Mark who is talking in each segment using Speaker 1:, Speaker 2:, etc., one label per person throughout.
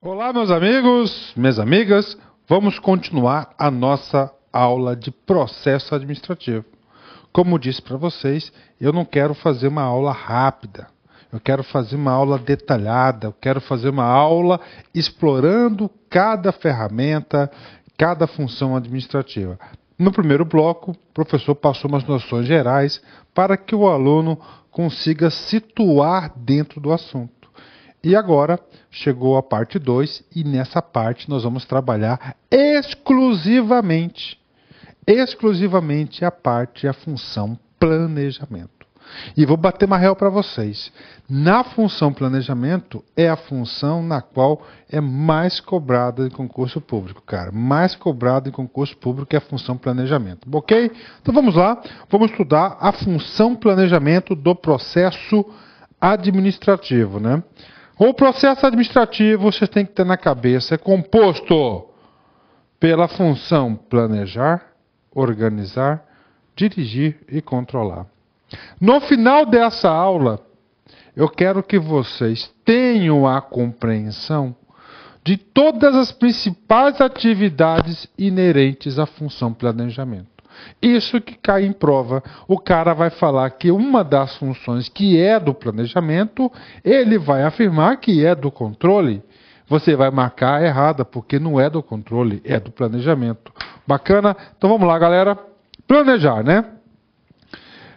Speaker 1: Olá, meus amigos, minhas amigas. Vamos continuar a nossa aula de processo administrativo. Como disse para vocês, eu não quero fazer uma aula rápida. Eu quero fazer uma aula detalhada, eu quero fazer uma aula explorando cada ferramenta, cada função administrativa. No primeiro bloco, o professor passou umas noções gerais para que o aluno consiga situar dentro do assunto. E agora chegou a parte 2 e nessa parte nós vamos trabalhar exclusivamente, exclusivamente a parte a função planejamento. E vou bater uma real para vocês. Na função planejamento é a função na qual é mais cobrada em concurso público, cara. Mais cobrada em concurso público é a função planejamento, ok? Então vamos lá, vamos estudar a função planejamento do processo administrativo, né? O processo administrativo, vocês têm que ter na cabeça, é composto pela função planejar, organizar, dirigir e controlar. No final dessa aula, eu quero que vocês tenham a compreensão de todas as principais atividades inerentes à função planejamento. Isso que cai em prova. O cara vai falar que uma das funções que é do planejamento, ele vai afirmar que é do controle. Você vai marcar errada, porque não é do controle, é do planejamento. Bacana? Então vamos lá, galera. Planejar, né?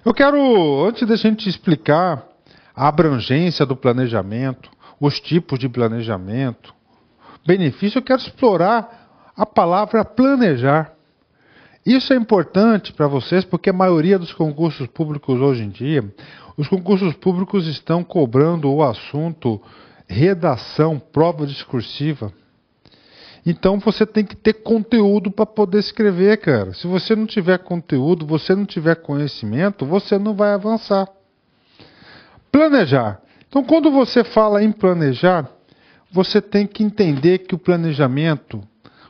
Speaker 1: Eu quero, antes da gente explicar a abrangência do planejamento, os tipos de planejamento, benefício, eu quero explorar a palavra planejar. Isso é importante para vocês porque a maioria dos concursos públicos hoje em dia, os concursos públicos estão cobrando o assunto redação, prova discursiva. Então você tem que ter conteúdo para poder escrever, cara. Se você não tiver conteúdo, você não tiver conhecimento, você não vai avançar. Planejar. Então, quando você fala em planejar, você tem que entender que o planejamento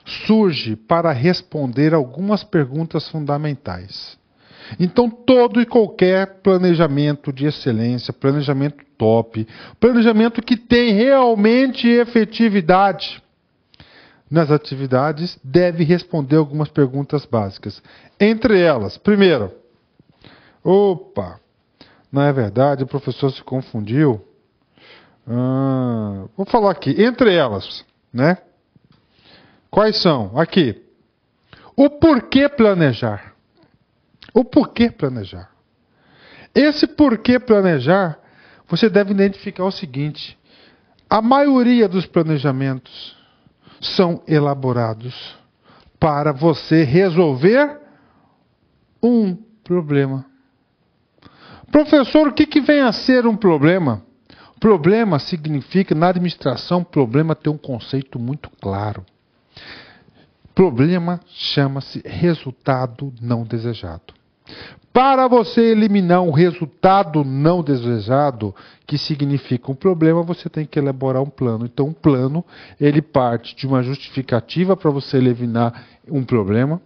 Speaker 1: surge para responder algumas perguntas fundamentais. Então, todo e qualquer planejamento de excelência, planejamento top, planejamento que tem realmente efetividade nas atividades, deve responder algumas perguntas básicas. Entre elas, primeiro, opa, não é verdade, o professor se confundiu. Ah, vou falar aqui, entre elas, né? Quais são? Aqui. O porquê planejar. O porquê planejar. Esse porquê planejar, você deve identificar o seguinte: a maioria dos planejamentos são elaborados para você resolver um problema. Professor, o que, que vem a ser um problema? Problema significa, na administração, problema tem um conceito muito claro. Problema chama-se resultado não desejado. Para você eliminar um resultado não desejado, que significa um problema, você tem que elaborar um plano. Então, um plano, ele parte de uma justificativa para você eliminar um problema.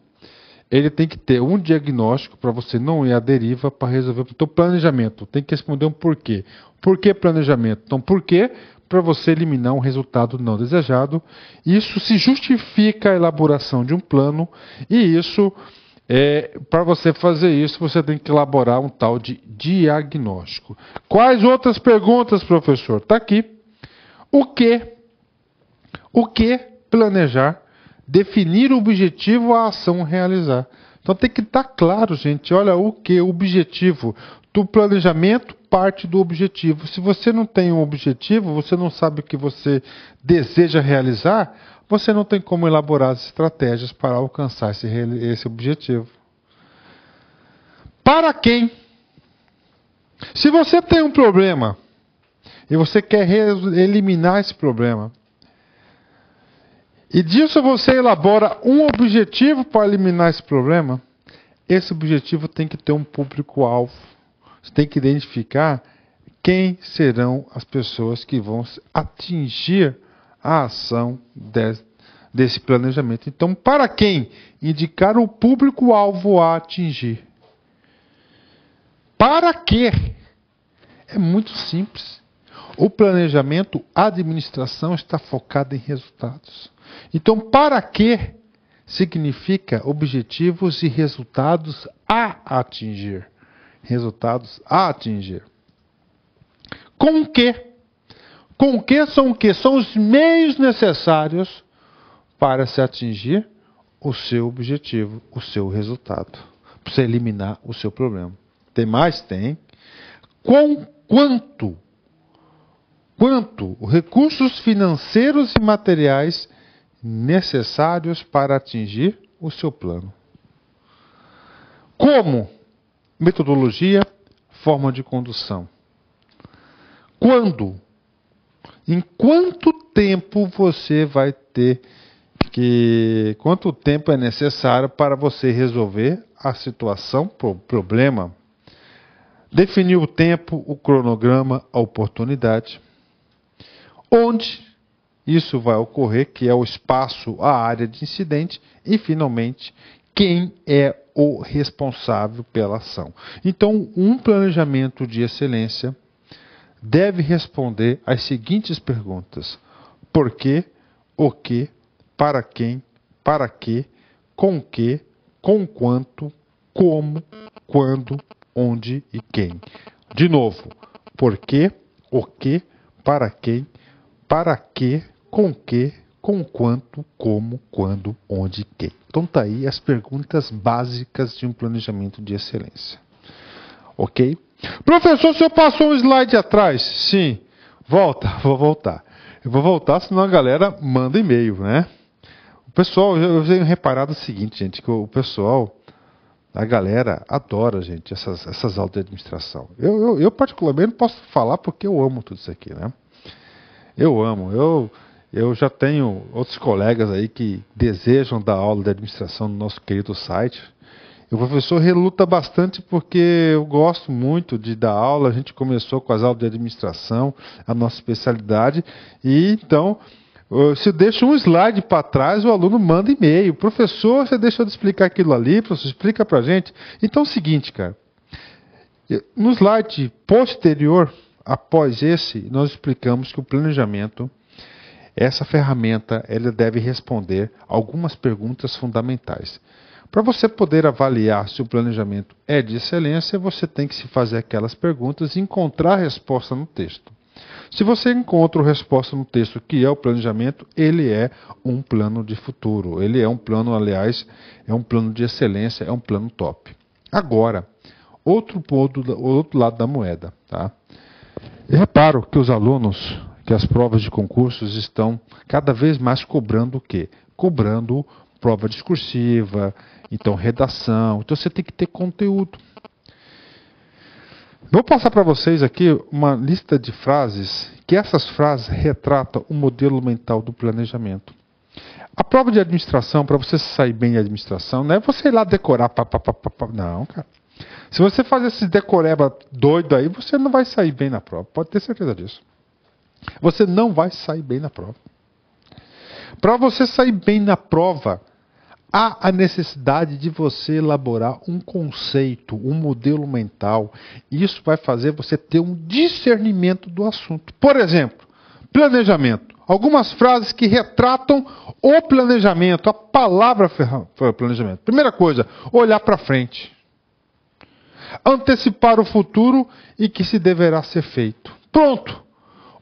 Speaker 1: Ele tem que ter um diagnóstico para você não ir à deriva para resolver o então, planejamento. Tem que responder um porquê. Por que planejamento? Então, por quê? para você eliminar um resultado não desejado. Isso se justifica a elaboração de um plano e isso é, para você fazer isso, você tem que elaborar um tal de diagnóstico. Quais outras perguntas, professor? Está aqui. O que? O que planejar? Definir o objetivo, a ação realizar. Então tem que estar claro, gente, olha o que, o objetivo. Do planejamento parte do objetivo. Se você não tem um objetivo, você não sabe o que você deseja realizar, você não tem como elaborar as estratégias para alcançar esse, esse objetivo. Para quem? Se você tem um problema e você quer eliminar esse problema, e disso você elabora um objetivo para eliminar esse problema. Esse objetivo tem que ter um público-alvo. Você tem que identificar quem serão as pessoas que vão atingir a ação desse, desse planejamento. Então, para quem? Indicar o público-alvo a atingir. Para quê? É muito simples. O planejamento, a administração está focada em resultados. Então, para que significa objetivos e resultados a atingir. Resultados a atingir. Com o que? Com o que são o que? São os meios necessários para se atingir o seu objetivo, o seu resultado. Para você eliminar o seu problema. Tem mais? Tem. Com quanto? Quanto recursos financeiros e materiais necessários para atingir o seu plano. Como? Metodologia, forma de condução. Quando? Em quanto tempo você vai ter que. Quanto tempo é necessário para você resolver a situação, o problema? Definir o tempo, o cronograma, a oportunidade. Onde isso vai ocorrer, que é o espaço, a área de incidente, e finalmente, quem é o responsável pela ação. Então, um planejamento de excelência deve responder às seguintes perguntas: por quê, o que, para quem, para que, com que, com quanto, como, quando, onde e quem. De novo, por quê, o que, para quem, para que, com que, com quanto, como, quando, onde, que. Então tá aí as perguntas básicas de um planejamento de excelência. Ok? Professor, o senhor passou um slide atrás? Sim. Volta, vou voltar. Eu vou voltar, senão a galera manda e-mail, né? O pessoal, eu tenho reparado o seguinte, gente, que o pessoal, a galera adora, gente, essas, essas aulas de administração. Eu, eu, eu particularmente, posso falar porque eu amo tudo isso aqui, né? Eu amo. Eu, eu já tenho outros colegas aí que desejam dar aula de administração no nosso querido site. O professor reluta bastante porque eu gosto muito de dar aula. A gente começou com as aulas de administração, a nossa especialidade, e então se deixa um slide para trás, o aluno manda e-mail. Professor, você deixou de explicar aquilo ali, professor, explica para gente. Então é o seguinte, cara. No slide posterior, após esse, nós explicamos que o planejamento essa ferramenta ela deve responder algumas perguntas fundamentais. Para você poder avaliar se o planejamento é de excelência, você tem que se fazer aquelas perguntas e encontrar a resposta no texto. Se você encontra a resposta no texto que é o planejamento, ele é um plano de futuro. Ele é um plano, aliás, é um plano de excelência, é um plano top. Agora, outro ponto, outro lado da moeda, tá? Eu reparo que os alunos que as provas de concursos estão cada vez mais cobrando o quê? Cobrando prova discursiva, então redação. Então você tem que ter conteúdo. Vou passar para vocês aqui uma lista de frases que essas frases retratam o modelo mental do planejamento. A prova de administração, para você sair bem de administração, não é você ir lá decorar. Pá, pá, pá, pá, não, cara. Se você fazer esse decoreba doido aí, você não vai sair bem na prova. Pode ter certeza disso. Você não vai sair bem na prova. Para você sair bem na prova, há a necessidade de você elaborar um conceito, um modelo mental. Isso vai fazer você ter um discernimento do assunto. Por exemplo, planejamento. Algumas frases que retratam o planejamento, a palavra planejamento. Primeira coisa, olhar para frente. Antecipar o futuro e que se deverá ser feito. Pronto.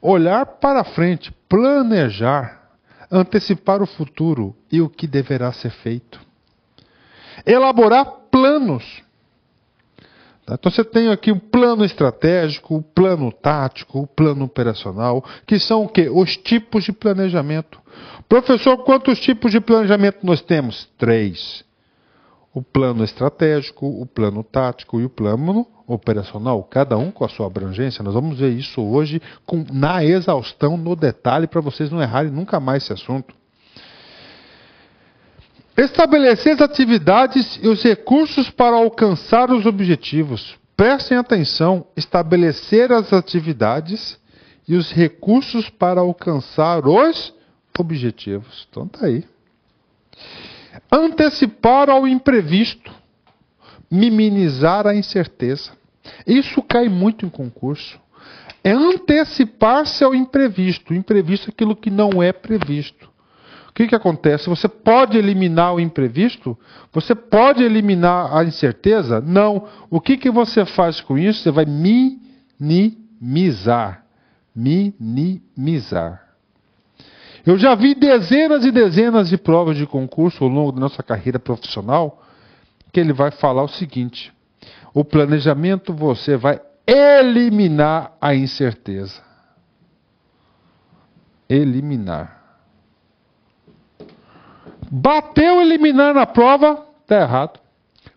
Speaker 1: Olhar para frente, planejar, antecipar o futuro e o que deverá ser feito. Elaborar planos. Tá? Então você tem aqui um plano estratégico, o um plano tático, o um plano operacional, que são o quê? Os tipos de planejamento. Professor, quantos tipos de planejamento nós temos? Três o plano estratégico, o plano tático e o plano operacional, cada um com a sua abrangência. Nós vamos ver isso hoje com, na exaustão, no detalhe, para vocês não errarem nunca mais esse assunto. Estabelecer as atividades e os recursos para alcançar os objetivos. Prestem atenção, estabelecer as atividades e os recursos para alcançar os objetivos. Então tá aí. Antecipar ao imprevisto, minimizar a incerteza. Isso cai muito em concurso. É antecipar-se ao imprevisto. O imprevisto é aquilo que não é previsto. O que, que acontece? Você pode eliminar o imprevisto? Você pode eliminar a incerteza? Não. O que, que você faz com isso? Você vai minimizar. Minimizar. Eu já vi dezenas e dezenas de provas de concurso ao longo da nossa carreira profissional que ele vai falar o seguinte: o planejamento você vai eliminar a incerteza. Eliminar. Bateu eliminar na prova, tá errado.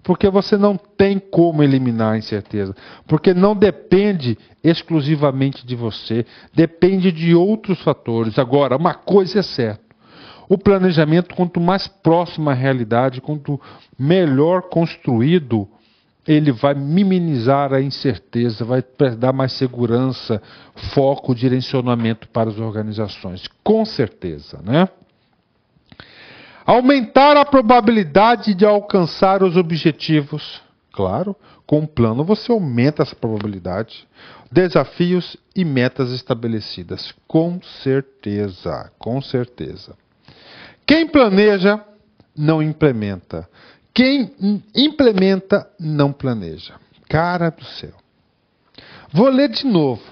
Speaker 1: Porque você não tem como eliminar a incerteza. Porque não depende exclusivamente de você, depende de outros fatores. Agora, uma coisa é certa: o planejamento, quanto mais próximo à realidade, quanto melhor construído, ele vai minimizar a incerteza, vai dar mais segurança, foco, direcionamento para as organizações. Com certeza, né? Aumentar a probabilidade de alcançar os objetivos. Claro, com um plano você aumenta essa probabilidade. Desafios e metas estabelecidas. Com certeza, com certeza. Quem planeja, não implementa. Quem implementa, não planeja. Cara do céu. Vou ler de novo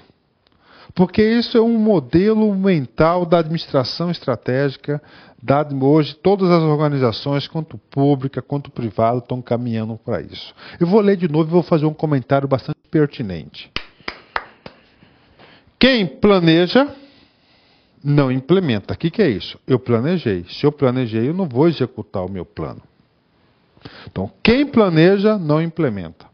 Speaker 1: porque isso é um modelo mental da administração estratégica. Da, hoje, todas as organizações, quanto pública quanto privada, estão caminhando para isso. Eu vou ler de novo e vou fazer um comentário bastante pertinente. Quem planeja, não implementa. O que, que é isso? Eu planejei. Se eu planejei, eu não vou executar o meu plano. Então, quem planeja, não implementa.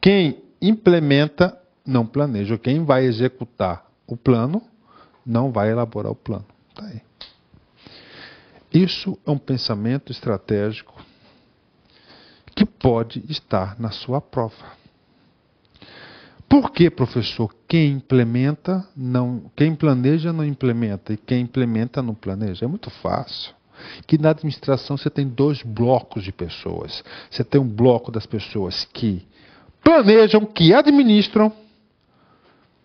Speaker 1: Quem implementa, não planeja. Quem vai executar o plano não vai elaborar o plano. Tá aí. Isso é um pensamento estratégico que pode estar na sua prova. Por que, professor, quem implementa não, quem planeja não implementa e quem implementa não planeja? É muito fácil. Que na administração você tem dois blocos de pessoas. Você tem um bloco das pessoas que planejam, que administram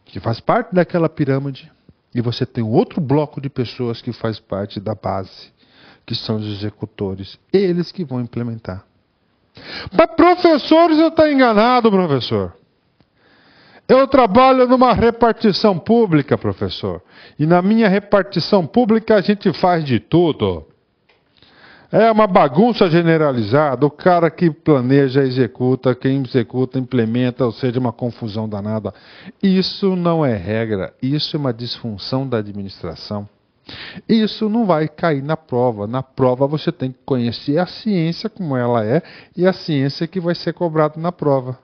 Speaker 1: que faz parte daquela pirâmide, e você tem outro bloco de pessoas que faz parte da base, que são os executores, eles que vão implementar. Mas professores, eu estou enganado, professor. Eu trabalho numa repartição pública, professor. E na minha repartição pública a gente faz de tudo. É uma bagunça generalizada. O cara que planeja, executa, quem executa, implementa, ou seja, uma confusão danada. Isso não é regra, isso é uma disfunção da administração. Isso não vai cair na prova. Na prova você tem que conhecer a ciência como ela é e a ciência que vai ser cobrada na prova.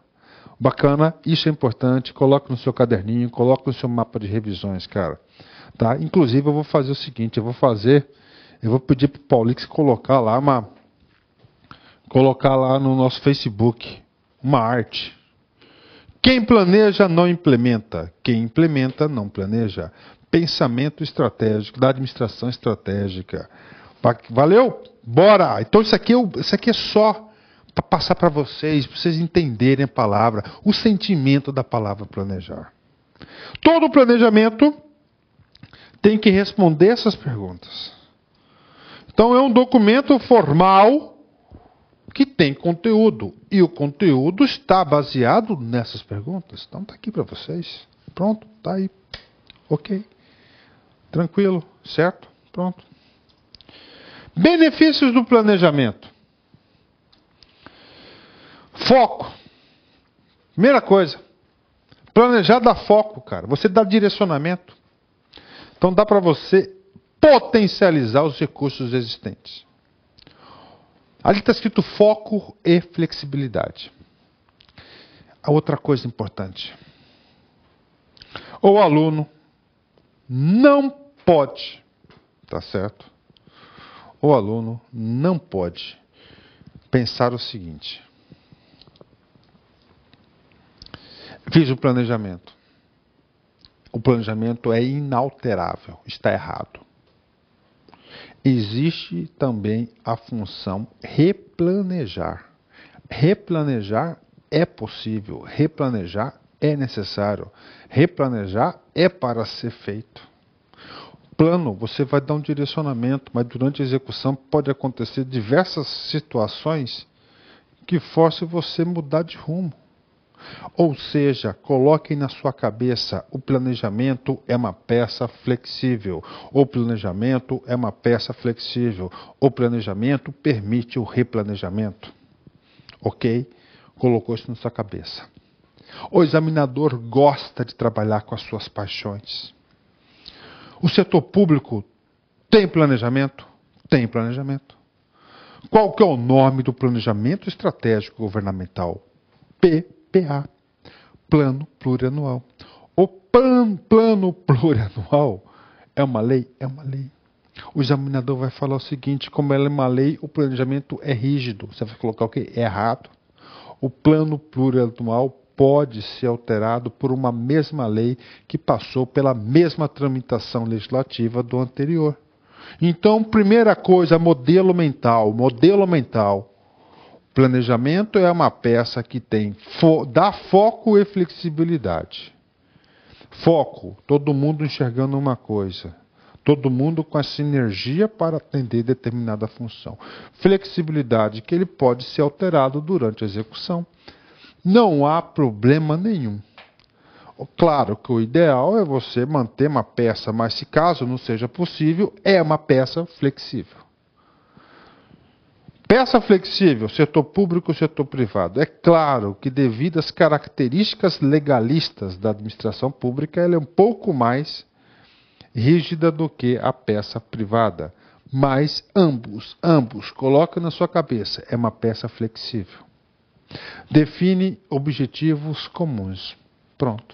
Speaker 1: Bacana, isso é importante. Coloque no seu caderninho, coloque no seu mapa de revisões, cara. Tá? Inclusive eu vou fazer o seguinte, eu vou fazer eu vou pedir para o Paulix colocar lá uma. Colocar lá no nosso Facebook uma arte. Quem planeja não implementa. Quem implementa não planeja. Pensamento estratégico da administração estratégica. Valeu? Bora! Então isso aqui, é isso aqui é só para passar para vocês, para vocês entenderem a palavra, o sentimento da palavra planejar. Todo planejamento tem que responder essas perguntas. Então é um documento formal que tem conteúdo. E o conteúdo está baseado nessas perguntas. Então está aqui para vocês. Pronto, está aí. Ok. Tranquilo, certo? Pronto. Benefícios do planejamento. Foco. Primeira coisa. Planejar dá foco, cara. Você dá direcionamento. Então dá para você potencializar os recursos existentes. Ali está escrito foco e flexibilidade. A outra coisa importante: o aluno não pode, tá certo? O aluno não pode pensar o seguinte: fiz o planejamento. O planejamento é inalterável, está errado existe também a função replanejar. Replanejar é possível, replanejar é necessário, replanejar é para ser feito. Plano, você vai dar um direcionamento, mas durante a execução pode acontecer diversas situações que forcem você mudar de rumo. Ou seja, coloquem na sua cabeça: o planejamento é uma peça flexível. O planejamento é uma peça flexível. O planejamento permite o replanejamento. Ok? Colocou isso na sua cabeça. O examinador gosta de trabalhar com as suas paixões. O setor público tem planejamento? Tem planejamento. Qual que é o nome do planejamento estratégico governamental? P PA, Plano Plurianual. O plan, Plano Plurianual é uma lei? É uma lei. O examinador vai falar o seguinte: como ela é uma lei, o planejamento é rígido. Você vai colocar o quê? É errado. O plano plurianual pode ser alterado por uma mesma lei que passou pela mesma tramitação legislativa do anterior. Então, primeira coisa, modelo mental. Modelo mental. Planejamento é uma peça que tem fo dá foco e flexibilidade. Foco, todo mundo enxergando uma coisa, todo mundo com a sinergia para atender determinada função. Flexibilidade, que ele pode ser alterado durante a execução. Não há problema nenhum. Claro que o ideal é você manter uma peça, mas se caso não seja possível, é uma peça flexível. Peça flexível, setor público, setor privado. É claro que, devido às características legalistas da administração pública, ela é um pouco mais rígida do que a peça privada. Mas ambos, ambos, coloca na sua cabeça, é uma peça flexível. Define objetivos comuns. Pronto.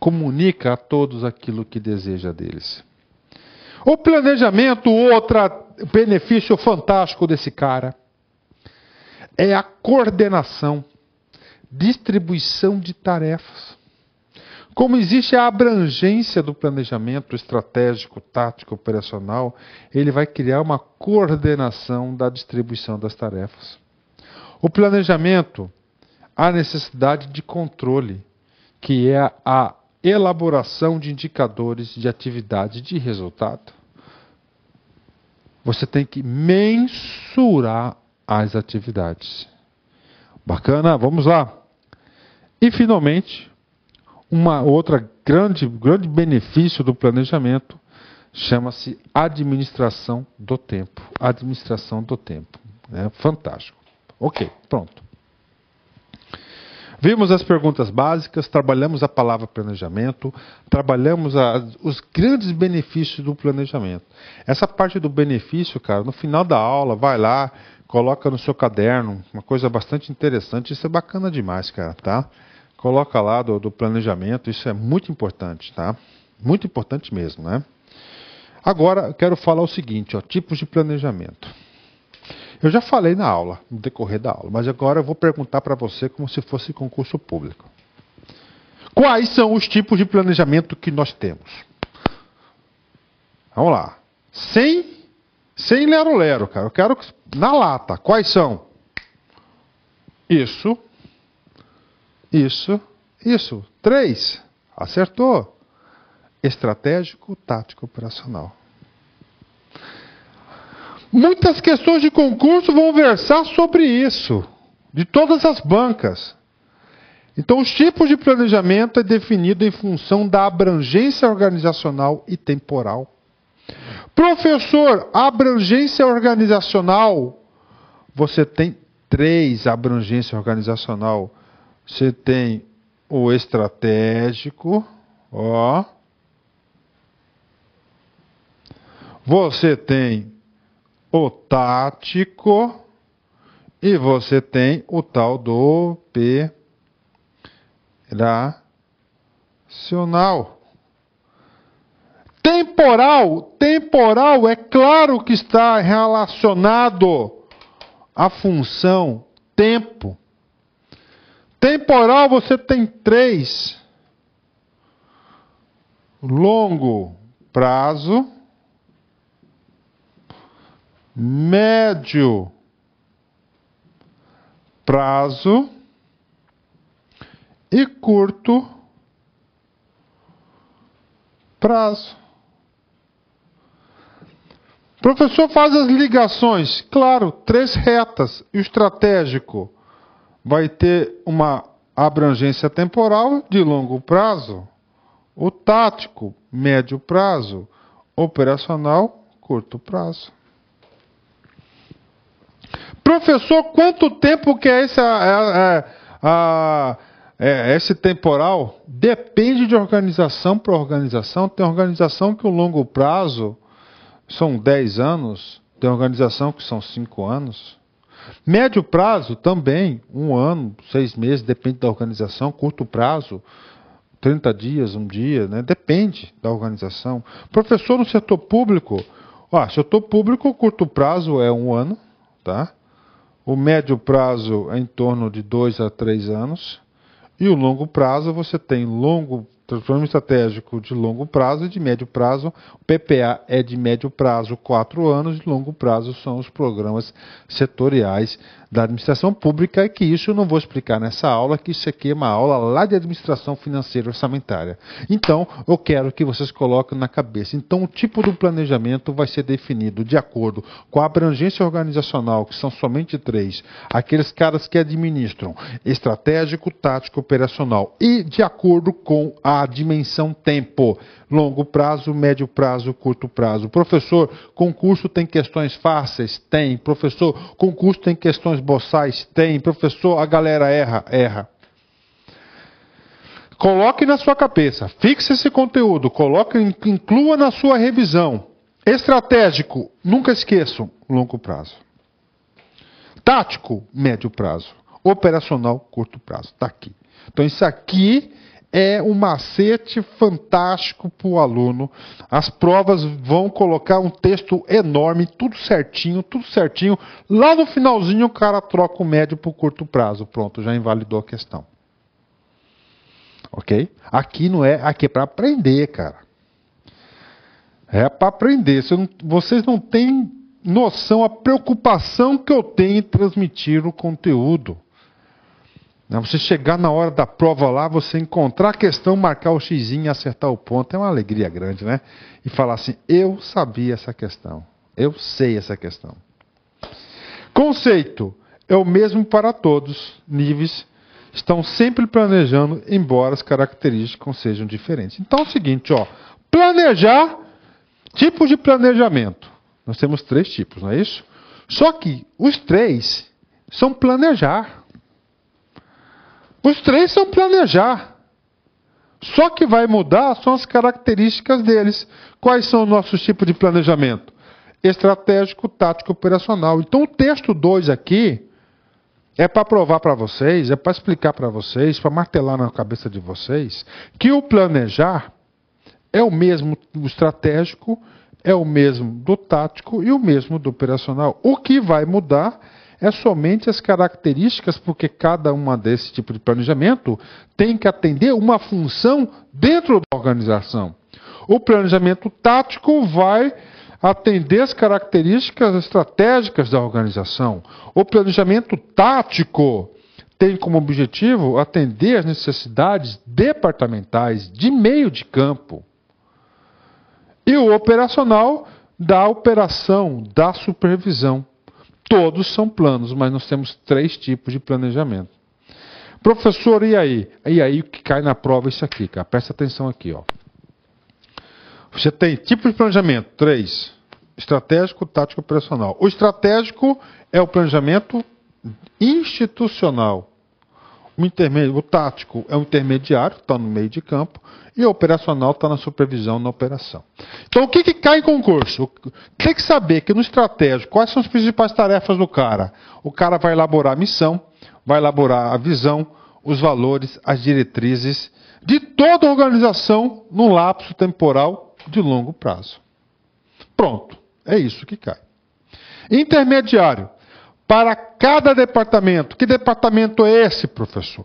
Speaker 1: Comunica a todos aquilo que deseja deles. O planejamento, outro benefício fantástico desse cara, é a coordenação, distribuição de tarefas. Como existe a abrangência do planejamento estratégico, tático, operacional, ele vai criar uma coordenação da distribuição das tarefas. O planejamento, a necessidade de controle, que é a elaboração de indicadores de atividade de resultado. Você tem que mensurar as atividades. Bacana, vamos lá. E finalmente, uma outra grande grande benefício do planejamento chama-se administração do tempo. Administração do tempo, é fantástico. Ok, pronto. Vimos as perguntas básicas, trabalhamos a palavra planejamento, trabalhamos a, os grandes benefícios do planejamento. Essa parte do benefício, cara, no final da aula, vai lá, coloca no seu caderno, uma coisa bastante interessante, isso é bacana demais, cara, tá? Coloca lá do, do planejamento, isso é muito importante, tá? Muito importante mesmo, né? Agora, quero falar o seguinte, ó, tipos de planejamento. Eu já falei na aula, no decorrer da aula, mas agora eu vou perguntar para você como se fosse concurso público. Quais são os tipos de planejamento que nós temos? Vamos lá. Sem, sem lero-lero, cara. Eu quero na lata. Quais são? Isso. Isso. Isso. Três. Acertou. Estratégico, tático, operacional. Muitas questões de concurso vão versar sobre isso, de todas as bancas. Então, os tipos de planejamento é definido em função da abrangência organizacional e temporal. Professor, abrangência organizacional. Você tem três abrangência organizacional. Você tem o estratégico, ó. Você tem o tático e você tem o tal do operacional. Temporal, temporal é claro que está relacionado à função tempo. Temporal você tem três: longo prazo, médio prazo e curto prazo. O professor faz as ligações, claro, três retas. O estratégico vai ter uma abrangência temporal de longo prazo, o tático, médio prazo, operacional, curto prazo. Professor, quanto tempo que é esse, é, é, a, a, é, a, esse temporal? Depende de organização para organização. Tem organização que o longo prazo são 10 anos, tem organização que são 5 anos. Médio prazo também, um ano, seis meses, depende da organização. Curto prazo, 30 dias, um dia, né? depende da organização. Professor no setor público, ó, setor público, curto prazo é um ano tá? O médio prazo é em torno de 2 a 3 anos. E o longo prazo, você tem longo plano estratégico de longo prazo e de médio prazo. O PPA é de médio prazo, 4 anos, e longo prazo são os programas setoriais da administração pública, é que isso eu não vou explicar nessa aula, que isso aqui é uma aula lá de administração financeira orçamentária. Então, eu quero que vocês coloquem na cabeça. Então, o tipo do planejamento vai ser definido de acordo com a abrangência organizacional, que são somente três, aqueles caras que administram, estratégico, tático, operacional, e de acordo com a dimensão tempo longo prazo, médio prazo, curto prazo. Professor, concurso tem questões fáceis? Tem. Professor, concurso tem questões boçais? Tem. Professor, a galera erra? Erra. Coloque na sua cabeça, fixe esse conteúdo, coloque, inclua na sua revisão. Estratégico, nunca esqueçam, longo prazo. Tático, médio prazo. Operacional, curto prazo. Está aqui. Então, isso aqui é um macete fantástico para o aluno. As provas vão colocar um texto enorme, tudo certinho, tudo certinho. Lá no finalzinho o cara troca o médio para o curto prazo. Pronto, já invalidou a questão. Ok? Aqui não é, aqui é para aprender, cara. É para aprender. Vocês não têm noção a preocupação que eu tenho em transmitir o conteúdo. Né? Você chegar na hora da prova lá, você encontrar a questão, marcar o xizinho e acertar o ponto, é uma alegria grande, né? E falar assim: eu sabia essa questão, eu sei essa questão. Conceito é o mesmo para todos, níveis estão sempre planejando, embora as características sejam diferentes. Então é o seguinte, ó, planejar, tipo de planejamento. Nós temos três tipos, não é isso? Só que os três são planejar. Os três são planejar. Só que vai mudar são as características deles. Quais são os nossos tipos de planejamento? Estratégico, tático, operacional. Então o texto 2 aqui é para provar para vocês, é para explicar para vocês, para martelar na cabeça de vocês que o planejar é o mesmo do estratégico, é o mesmo do tático e o mesmo do operacional. O que vai mudar é somente as características, porque cada uma desse tipo de planejamento tem que atender uma função dentro da organização. O planejamento tático vai atender as características estratégicas da organização. O planejamento tático tem como objetivo atender as necessidades departamentais de meio de campo. E o operacional da operação, da supervisão. Todos são planos, mas nós temos três tipos de planejamento. Professor, e aí? E aí o que cai na prova é isso aqui, cara. Presta atenção aqui, ó. Você tem tipos de planejamento, três. Estratégico, tático e operacional. O estratégico é o planejamento institucional. O, o tático é o intermediário, está no meio de campo, e o operacional está na supervisão, na operação. Então, o que, que cai em concurso? Tem que saber que no estratégico, quais são as principais tarefas do cara? O cara vai elaborar a missão, vai elaborar a visão, os valores, as diretrizes de toda a organização num lapso temporal de longo prazo. Pronto, é isso que cai. Intermediário para cada departamento. Que departamento é esse, professor?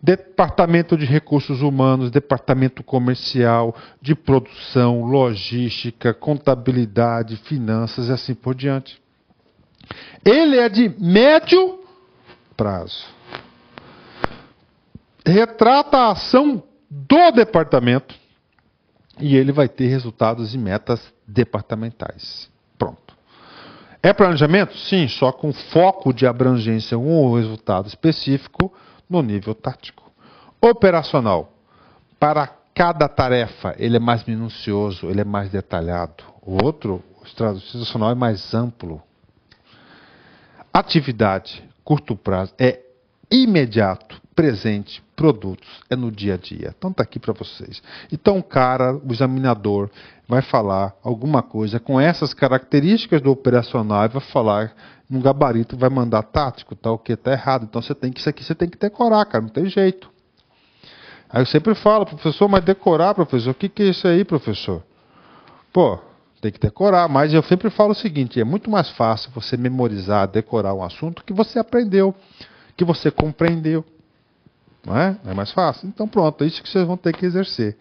Speaker 1: Departamento de Recursos Humanos, Departamento Comercial, de Produção, Logística, Contabilidade, Finanças e assim por diante. Ele é de médio prazo. Retrata a ação do departamento e ele vai ter resultados e metas departamentais. É planejamento? Sim, só com foco de abrangência um resultado específico no nível tático. Operacional. Para cada tarefa, ele é mais minucioso, ele é mais detalhado. O outro, o institucional, é mais amplo. Atividade, curto prazo, é imediato, presente, produtos, é no dia a dia. Então está aqui para vocês. Então o cara, o examinador, vai falar alguma coisa com essas características do operacional e vai falar num gabarito, vai mandar tático, tá o que tá errado. Então você tem que isso aqui você tem que decorar, cara, não tem jeito. Aí eu sempre falo, professor, mas decorar, professor, o que, que é isso aí, professor? Pô, tem que decorar, mas eu sempre falo o seguinte: é muito mais fácil você memorizar, decorar um assunto que você aprendeu, que você compreendeu. Não é? é mais fácil? Então pronto, é isso que vocês vão ter que exercer.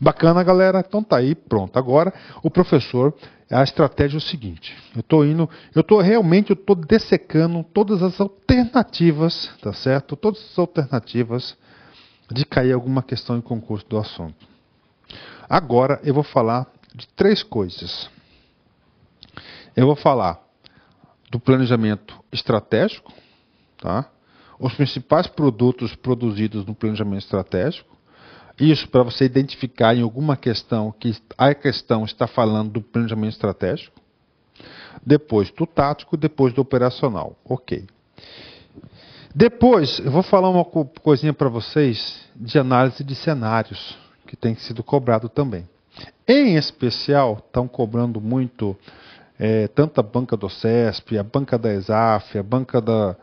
Speaker 1: Bacana, galera. Então tá aí, pronto. Agora o professor, a estratégia é o seguinte: eu estou indo, eu estou realmente, eu estou dessecando todas as alternativas, tá certo? Todas as alternativas de cair alguma questão em concurso do assunto. Agora eu vou falar de três coisas. Eu vou falar do planejamento estratégico, tá? os principais produtos produzidos no planejamento estratégico. Isso para você identificar em alguma questão que a questão está falando do planejamento estratégico. Depois do tático, depois do operacional. Ok. Depois, eu vou falar uma coisinha para vocês de análise de cenários, que tem sido cobrado também. Em especial, estão cobrando muito é, tanto a banca do CESP, a banca da ESAF, a banca da,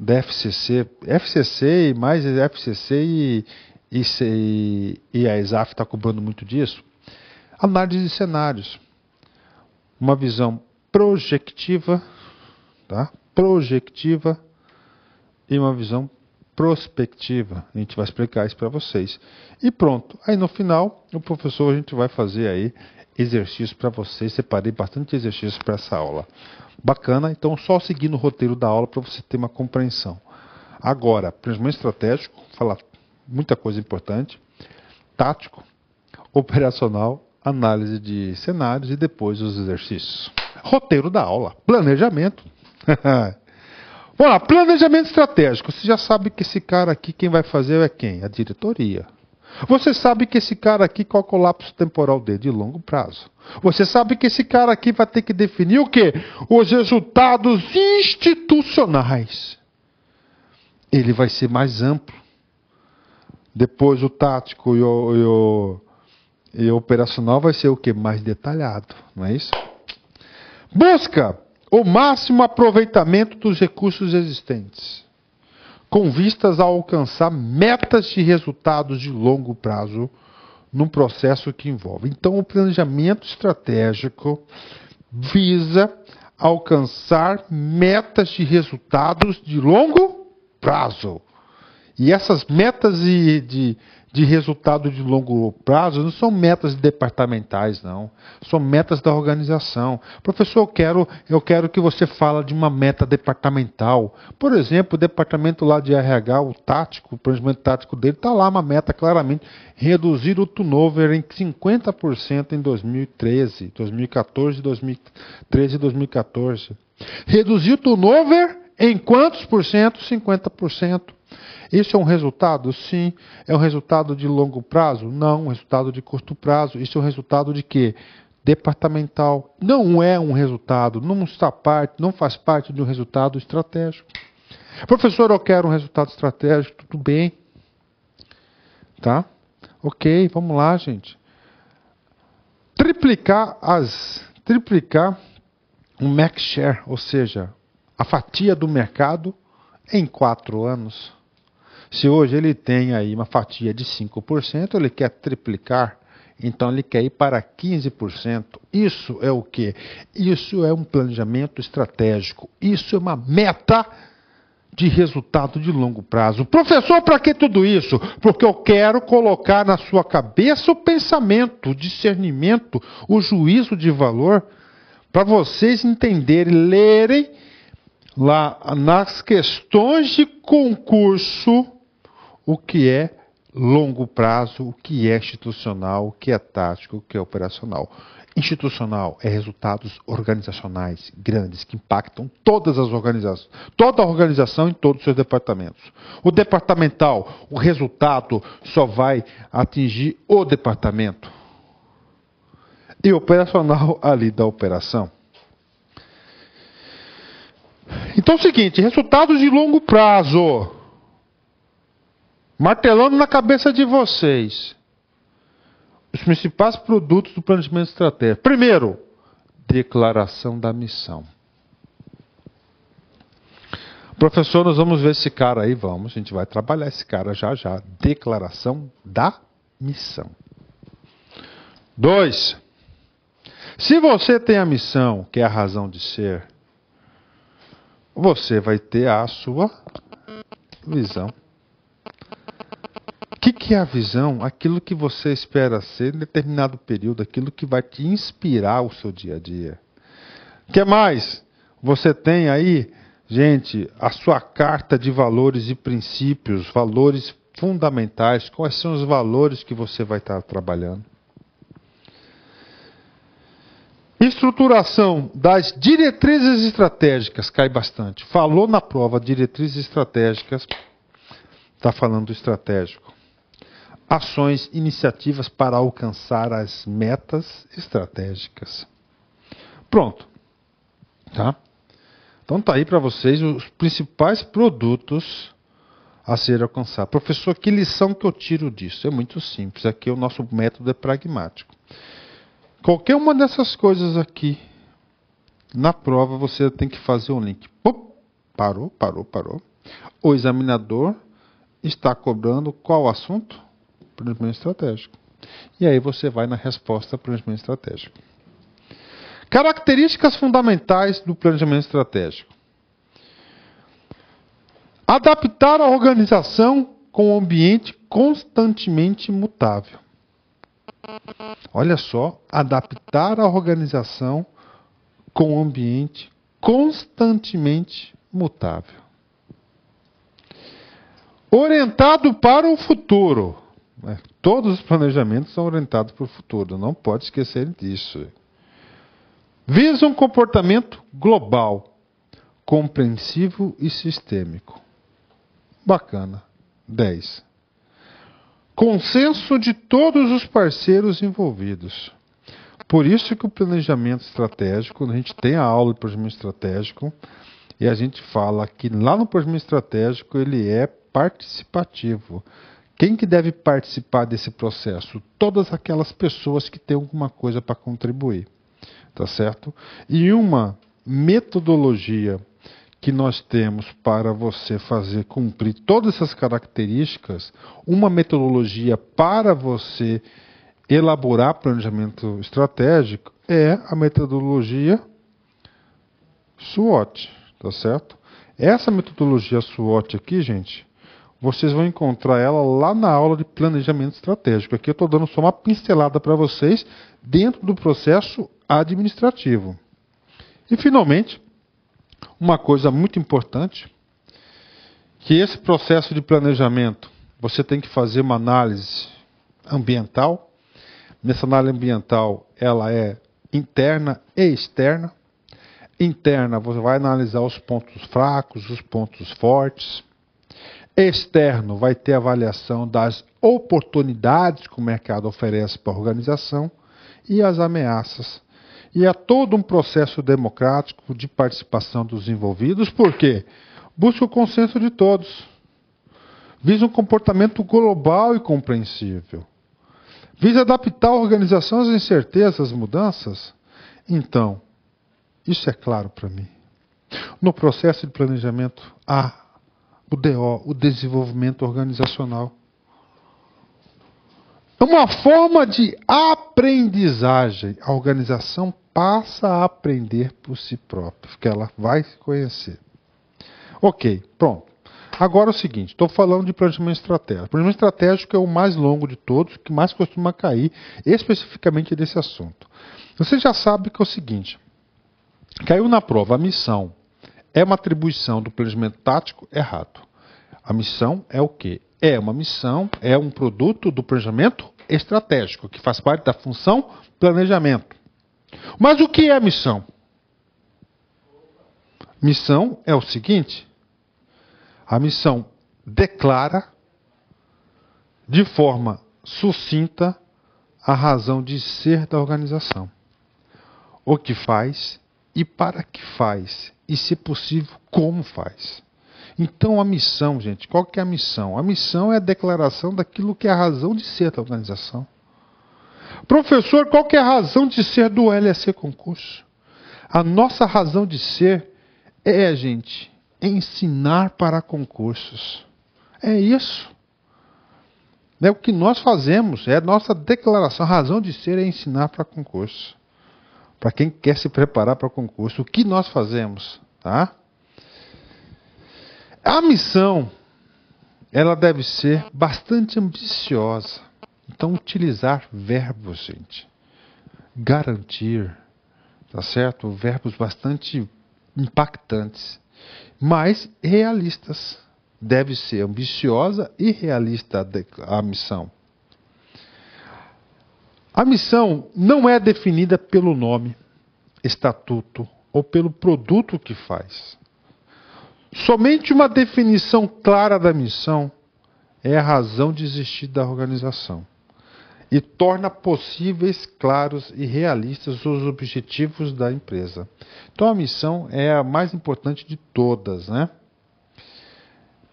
Speaker 1: da FCC, FCC e mais FCC e, e, e a ESAF está cobrando muito disso, análise de cenários, uma visão projetiva, tá? projectiva e uma visão prospectiva. A gente vai explicar isso para vocês. E pronto. Aí no final, o professor a gente vai fazer aí exercícios para vocês. Separei bastante exercícios para essa aula. Bacana, então só seguindo o roteiro da aula para você ter uma compreensão. Agora, planejamento estratégico, falar muita coisa importante, tático, operacional, análise de cenários e depois os exercícios. Roteiro da aula, planejamento. Vamos lá, planejamento estratégico. Você já sabe que esse cara aqui, quem vai fazer é quem? A diretoria. Você sabe que esse cara aqui, qual é o colapso temporal dele? De longo prazo. Você sabe que esse cara aqui vai ter que definir o quê? Os resultados institucionais. Ele vai ser mais amplo. Depois o tático e o, e o, e o operacional vai ser o quê? Mais detalhado, não é isso? Busca o máximo aproveitamento dos recursos existentes com vistas a alcançar metas de resultados de longo prazo no processo que envolve. Então, o planejamento estratégico visa alcançar metas de resultados de longo prazo. E essas metas de, de de resultado de longo prazo não são metas departamentais, não. São metas da organização. Professor, eu quero, eu quero que você fale de uma meta departamental. Por exemplo, o departamento lá de RH, o tático, o planejamento tático dele, está lá uma meta claramente, reduzir o turnover em 50% em 2013, 2014, 2013 e 2014. Reduzir o turnover em quantos por cento? 50%. Isso é um resultado? Sim. É um resultado de longo prazo? Não. Um resultado de curto prazo. Isso é um resultado de quê? Departamental. Não é um resultado, não está parte, não faz parte de um resultado estratégico. Professor, eu quero um resultado estratégico, tudo bem. Tá? Ok, vamos lá, gente. Triplicar as. Triplicar o um share, ou seja, a fatia do mercado em quatro anos. Se hoje ele tem aí uma fatia de 5%, ele quer triplicar, então ele quer ir para 15%. Isso é o quê? Isso é um planejamento estratégico. Isso é uma meta de resultado de longo prazo. Professor, para que tudo isso? Porque eu quero colocar na sua cabeça o pensamento, o discernimento, o juízo de valor, para vocês entenderem, lerem lá nas questões de concurso o que é longo prazo, o que é institucional, o que é tático, o que é operacional. Institucional é resultados organizacionais grandes que impactam todas as organizações, toda a organização em todos os seus departamentos. O departamental, o resultado só vai atingir o departamento. E operacional ali da operação. Então é o seguinte, resultados de longo prazo martelando na cabeça de vocês os principais produtos do planejamento estratégico. Primeiro, declaração da missão. Professor, nós vamos ver esse cara aí, vamos, a gente vai trabalhar esse cara já já. Declaração da missão. Dois, se você tem a missão, que é a razão de ser, você vai ter a sua visão que é a visão? Aquilo que você espera ser em determinado período, aquilo que vai te inspirar o seu dia a dia. O que mais? Você tem aí, gente, a sua carta de valores e princípios, valores fundamentais, quais são os valores que você vai estar trabalhando. Estruturação das diretrizes estratégicas cai bastante. Falou na prova diretrizes estratégicas, está falando estratégico ações, iniciativas para alcançar as metas estratégicas. Pronto. Tá? Então tá aí para vocês os principais produtos a ser alcançado. Professor, que lição que eu tiro disso? É muito simples. Aqui o nosso método é pragmático. Qualquer uma dessas coisas aqui, na prova você tem que fazer um link. parou, parou, parou. O examinador está cobrando qual assunto? planejamento estratégico. E aí você vai na resposta planejamento estratégico. Características fundamentais do planejamento estratégico: adaptar a organização com o ambiente constantemente mutável. Olha só, adaptar a organização com o ambiente constantemente mutável. Orientado para o futuro. Né? Todos os planejamentos são orientados para o futuro, não pode esquecer disso. Visa um comportamento global, compreensivo e sistêmico. Bacana. 10. Consenso de todos os parceiros envolvidos. Por isso que o planejamento estratégico, a gente tem a aula de planejamento estratégico, e a gente fala que lá no planejamento estratégico ele é participativo. Quem que deve participar desse processo? Todas aquelas pessoas que têm alguma coisa para contribuir, tá certo? E uma metodologia que nós temos para você fazer cumprir todas essas características, uma metodologia para você elaborar planejamento estratégico é a metodologia SWOT, tá certo? Essa metodologia SWOT aqui, gente, vocês vão encontrar ela lá na aula de planejamento estratégico. Aqui eu estou dando só uma pincelada para vocês dentro do processo administrativo. E finalmente, uma coisa muito importante, que esse processo de planejamento, você tem que fazer uma análise ambiental. Nessa análise ambiental, ela é interna e externa. Interna, você vai analisar os pontos fracos, os pontos fortes Externo vai ter avaliação das oportunidades que o mercado oferece para a organização e as ameaças. E há é todo um processo democrático de participação dos envolvidos, porque busca o consenso de todos, visa um comportamento global e compreensível, visa adaptar a organização às incertezas, às mudanças. Então, isso é claro para mim. No processo de planejamento há o DO, o desenvolvimento organizacional. É uma forma de aprendizagem. A organização passa a aprender por si própria, porque ela vai se conhecer. Ok, pronto. Agora é o seguinte, estou falando de planejamento estratégico. O planejamento estratégico é o mais longo de todos, que mais costuma cair especificamente desse assunto. Você já sabe que é o seguinte: caiu na prova a missão, é uma atribuição do planejamento tático errado. É a missão é o quê? É uma missão, é um produto do planejamento estratégico, que faz parte da função planejamento. Mas o que é missão? Missão é o seguinte: a missão declara de forma sucinta a razão de ser da organização. O que faz e para que faz e, se possível, como faz. Então a missão, gente, qual que é a missão? A missão é a declaração daquilo que é a razão de ser da organização. Professor, qual que é a razão de ser do LSC concurso? A nossa razão de ser é, gente, ensinar para concursos. É isso. É o que nós fazemos, é a nossa declaração, a razão de ser é ensinar para concursos para quem quer se preparar para o concurso. O que nós fazemos, tá? A missão ela deve ser bastante ambiciosa. Então utilizar verbos, gente. Garantir, tá certo? Verbos bastante impactantes, mas realistas. Deve ser ambiciosa e realista a missão. A missão não é definida pelo nome, estatuto ou pelo produto que faz. Somente uma definição clara da missão é a razão de existir da organização e torna possíveis, claros e realistas os objetivos da empresa. Então a missão é a mais importante de todas, né?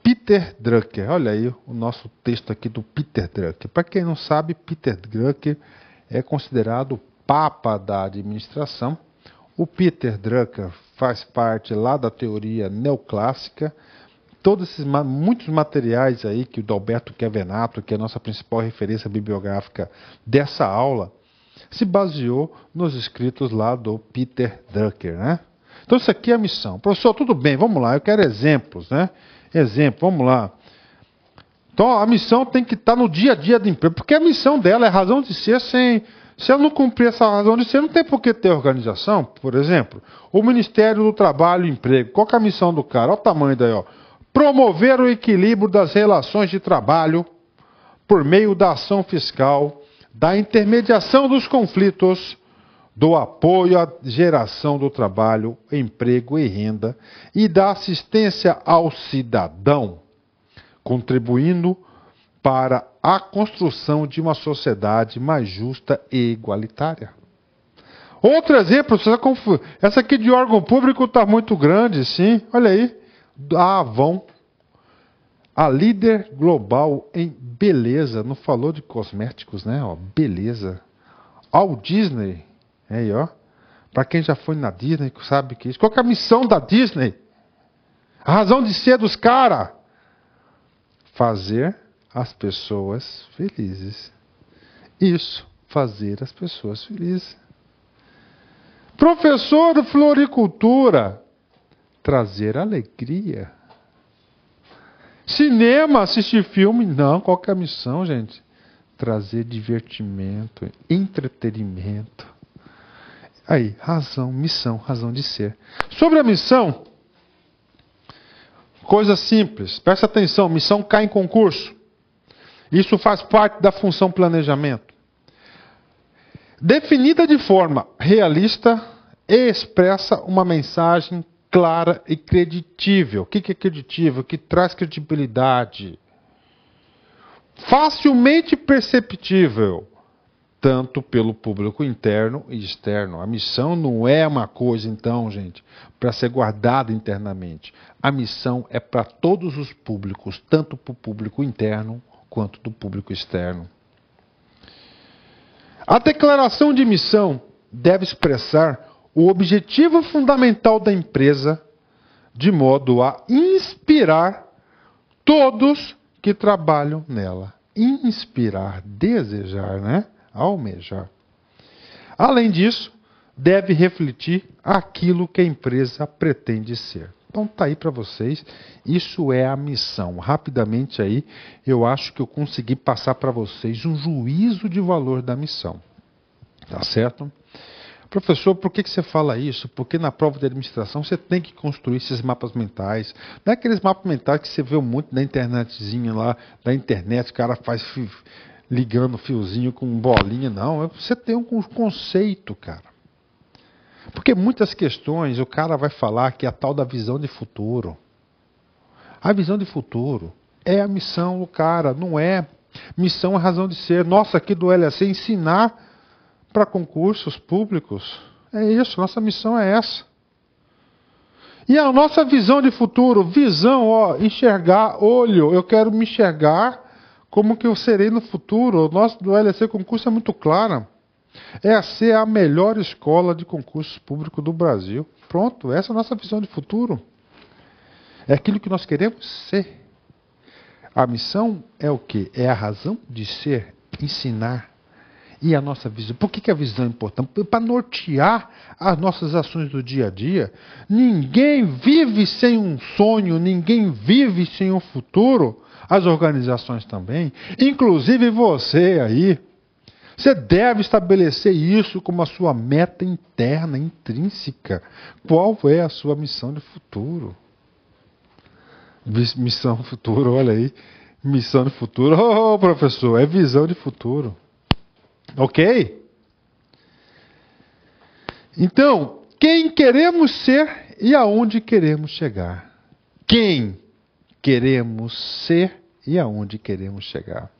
Speaker 1: Peter Drucker, olha aí o nosso texto aqui do Peter Drucker. Para quem não sabe, Peter Drucker é considerado o papa da administração. O Peter Drucker faz parte lá da teoria neoclássica. Todos esses muitos materiais aí que o Dalberto Cavenato, que é a nossa principal referência bibliográfica dessa aula, se baseou nos escritos lá do Peter Drucker, né? Então isso aqui é a missão. Professor, tudo bem, vamos lá, eu quero exemplos, né? Exemplo, vamos lá. Então a missão tem que estar tá no dia a dia da empresa, porque a missão dela é razão de ser sem. Se ela não cumprir essa razão de ser, não tem por que ter organização, por exemplo. O Ministério do Trabalho e Emprego, qual é a missão do cara? Olha o tamanho daí, ó. Promover o equilíbrio das relações de trabalho por meio da ação fiscal, da intermediação dos conflitos, do apoio à geração do trabalho, emprego e renda e da assistência ao cidadão contribuindo para a construção de uma sociedade mais justa e igualitária. Outro exemplo, essa aqui de órgão público está muito grande, sim. Olha aí, a Avon, a líder global em beleza. Não falou de cosméticos, né? Ó, beleza. Ao Disney, aí ó. Para quem já foi na Disney, sabe que isso. Qual que é a missão da Disney? A razão de ser dos caras? fazer as pessoas felizes. Isso, fazer as pessoas felizes. Professor floricultura, trazer alegria. Cinema, assistir filme, não, qual é a missão, gente? Trazer divertimento, entretenimento. Aí, razão, missão, razão de ser. Sobre a missão, Coisa simples. Presta atenção, missão cai em concurso. Isso faz parte da função planejamento. Definida de forma realista e expressa uma mensagem clara e creditível. O que é creditível? Que traz credibilidade. Facilmente perceptível, tanto pelo público interno e externo. A missão não é uma coisa, então, gente, para ser guardada internamente a missão é para todos os públicos, tanto para o público interno quanto do público externo. A declaração de missão deve expressar o objetivo fundamental da empresa, de modo a inspirar todos que trabalham nela. Inspirar, desejar, né? Almejar. Além disso, deve refletir aquilo que a empresa pretende ser. Então tá aí para vocês. Isso é a missão. Rapidamente aí, eu acho que eu consegui passar para vocês um juízo de valor da missão. Tá certo? Professor, por que, que você fala isso? Porque na prova de administração você tem que construir esses mapas mentais. Não é aqueles mapas mentais que você vê muito na internetzinha lá, da internet, o cara faz ligando fiozinho com bolinha, não. Você tem um conceito, cara. Porque muitas questões o cara vai falar que é a tal da visão de futuro. A visão de futuro é a missão do cara, não é missão é razão de ser. Nossa, aqui do LAC ensinar para concursos públicos. É isso, nossa missão é essa. E a nossa visão de futuro, visão, ó, enxergar, olho, eu quero me enxergar como que eu serei no futuro. O nosso do LAC concurso é muito clara é a melhor escola de concurso público do Brasil. Pronto, essa é a nossa visão de futuro. É aquilo que nós queremos ser. A missão é o que? É a razão de ser, ensinar. E a nossa visão. Por que, que a visão é importante? Para nortear as nossas ações do dia a dia. Ninguém vive sem um sonho, ninguém vive sem um futuro. As organizações também, inclusive você aí. Você deve estabelecer isso como a sua meta interna, intrínseca. Qual é a sua missão de futuro? Missão futuro, olha aí. Missão de futuro. Ô, oh, professor, é visão de futuro. Ok? Então, quem queremos ser e aonde queremos chegar? Quem queremos ser e aonde queremos chegar?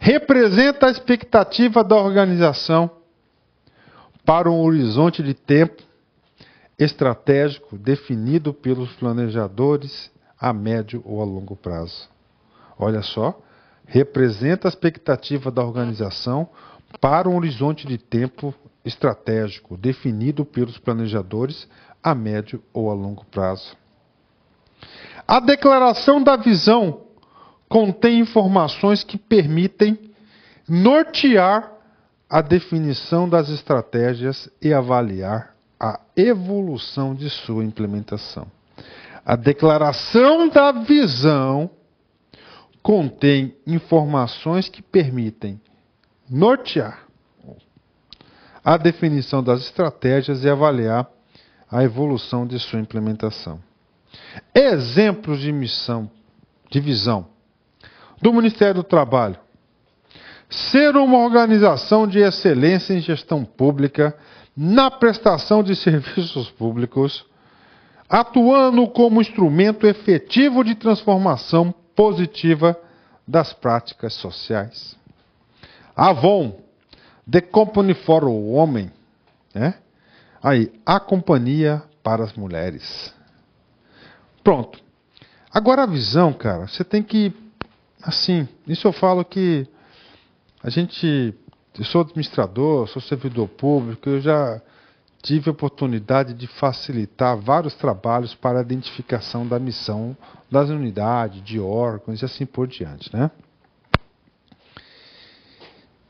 Speaker 1: representa a expectativa da organização para um horizonte de tempo estratégico definido pelos planejadores a médio ou a longo prazo. Olha só, representa a expectativa da organização para um horizonte de tempo estratégico definido pelos planejadores a médio ou a longo prazo. A declaração da visão contém informações que permitem nortear a definição das estratégias e avaliar a evolução de sua implementação. A declaração da visão contém informações que permitem nortear a definição das estratégias e avaliar a evolução de sua implementação. Exemplos de missão, de visão do Ministério do Trabalho. Ser uma organização de excelência em gestão pública, na prestação de serviços públicos, atuando como instrumento efetivo de transformação positiva das práticas sociais. Avon, The Company for o Homem, né? Aí, a companhia para as mulheres. Pronto. Agora a visão, cara, você tem que assim. Isso eu falo que a gente. Eu sou administrador, sou servidor público, eu já tive a oportunidade de facilitar vários trabalhos para a identificação da missão das unidades, de órgãos e assim por diante, né?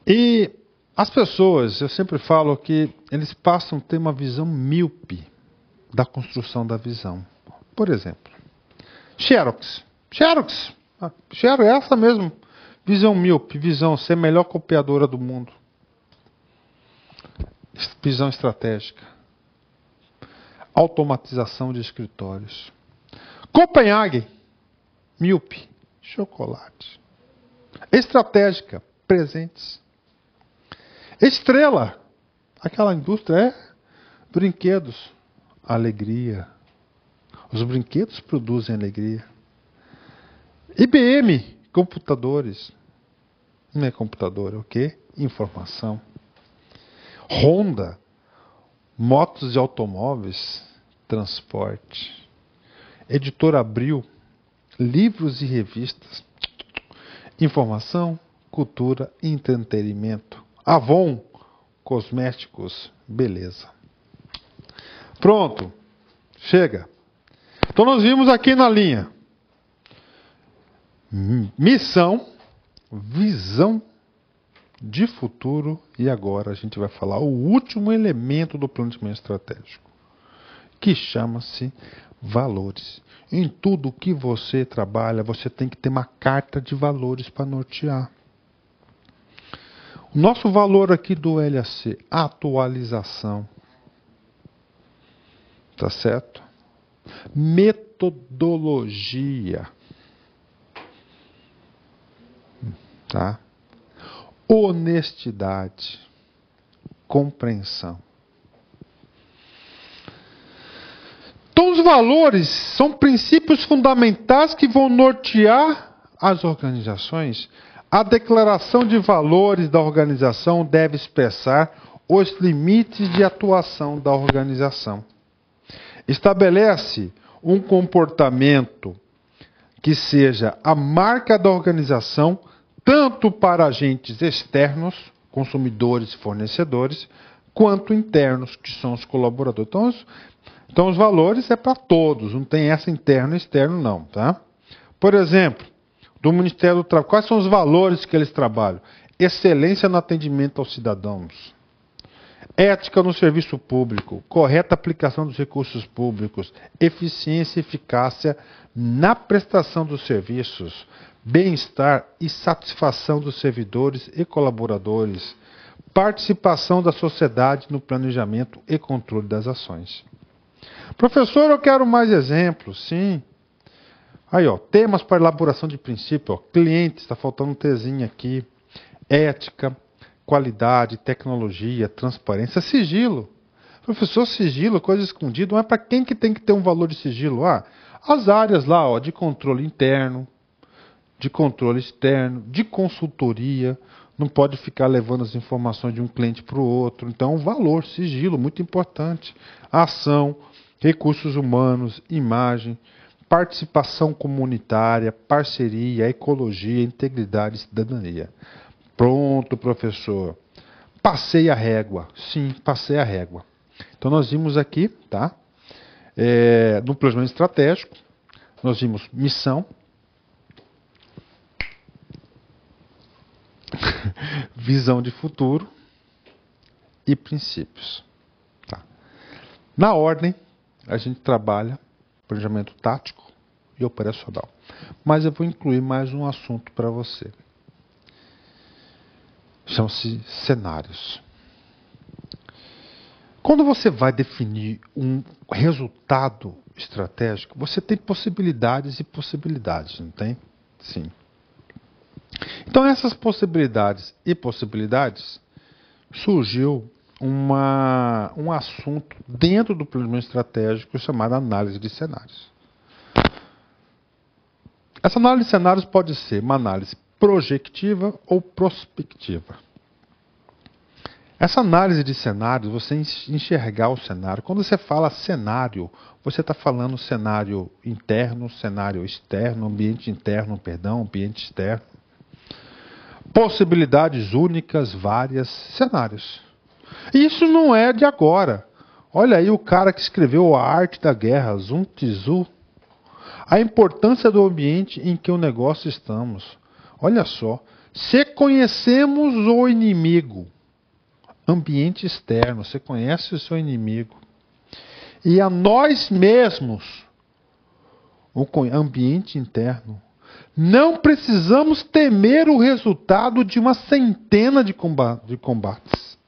Speaker 1: E as pessoas, eu sempre falo que eles passam a ter uma visão míope da construção da visão. Por exemplo, Xerox. Xerox. Ah, Gero, essa mesmo. Visão míope, visão, ser a melhor copiadora do mundo. Visão estratégica. Automatização de escritórios. Copenhague, míope, chocolate. Estratégica, presentes. Estrela, aquela indústria é brinquedos, alegria. Os brinquedos produzem alegria. IBM, computadores. Não é computador, é o quê? Informação. Honda, motos e automóveis, transporte. Editor Abril, livros e revistas. Informação, cultura e entretenimento. Avon, cosméticos, beleza. Pronto, chega. Então nós vimos aqui na linha Uhum. missão, visão de futuro e agora a gente vai falar o último elemento do planejamento estratégico, que chama-se valores. Em tudo que você trabalha, você tem que ter uma carta de valores para nortear. O nosso valor aqui do LAC, atualização. Tá certo? Metodologia Tá? Honestidade, compreensão. Então, os valores são princípios fundamentais que vão nortear as organizações. A declaração de valores da organização deve expressar os limites de atuação da organização. Estabelece um comportamento que seja a marca da organização tanto para agentes externos, consumidores e fornecedores, quanto internos, que são os colaboradores. Então, os, então, os valores é para todos, não tem essa interno e externo, não. Tá? Por exemplo, do Ministério do Trabalho, quais são os valores que eles trabalham? Excelência no atendimento aos cidadãos, ética no serviço público, correta aplicação dos recursos públicos, eficiência e eficácia na prestação dos serviços, bem-estar e satisfação dos servidores e colaboradores, participação da sociedade no planejamento e controle das ações. Professor, eu quero mais exemplos, sim. Aí, ó, temas para elaboração de princípio, ó, clientes, está faltando um tezinho aqui, ética, qualidade, tecnologia, transparência, sigilo. Professor, sigilo, coisa escondida, mas é para quem que tem que ter um valor de sigilo? Ah, as áreas lá, ó, de controle interno, de controle externo, de consultoria, não pode ficar levando as informações de um cliente para o outro. Então, valor, sigilo, muito importante. Ação, recursos humanos, imagem, participação comunitária, parceria, ecologia, integridade e cidadania. Pronto, professor. Passei a régua. Sim, passei a régua. Então, nós vimos aqui, tá? É, no planejamento estratégico, nós vimos missão, visão de futuro e princípios. Tá. Na ordem, a gente trabalha planejamento tático e operacional. Mas eu vou incluir mais um assunto para você. Chama-se cenários. Quando você vai definir um resultado estratégico, você tem possibilidades e possibilidades, não tem? Sim. Então, essas possibilidades e possibilidades surgiu uma, um assunto dentro do planejamento estratégico chamado análise de cenários. Essa análise de cenários pode ser uma análise projetiva ou prospectiva. Essa análise de cenários, você enxergar o cenário. Quando você fala cenário, você está falando cenário interno, cenário externo, ambiente interno, perdão, ambiente externo possibilidades únicas, várias, cenários. isso não é de agora. Olha aí o cara que escreveu A Arte da Guerra, Sun Tzu. A importância do ambiente em que o negócio estamos. Olha só, se conhecemos o inimigo, ambiente externo, você conhece o seu inimigo. E a nós mesmos, o ambiente interno, não precisamos temer o resultado de uma centena de combates.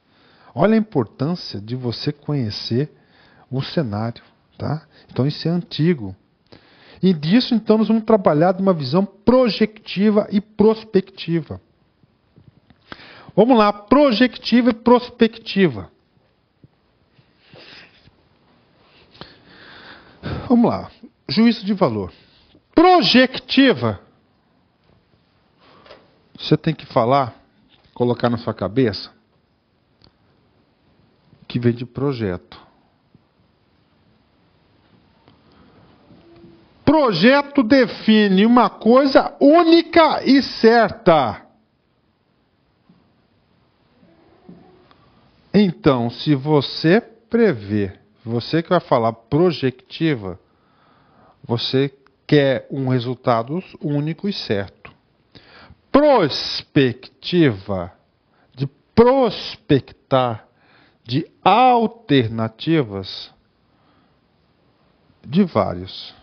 Speaker 1: Olha a importância de você conhecer o cenário. Tá? Então, isso é antigo. E disso, então, nós vamos trabalhar de uma visão projetiva e prospectiva. Vamos lá, projetiva e prospectiva. Vamos lá, juízo de valor. Projetiva você tem que falar, colocar na sua cabeça, que vem de projeto. Projeto define uma coisa única e certa. Então, se você prevê, você que vai falar projetiva, você quer um resultado único e certo prospectiva, de prospectar de alternativas de vários.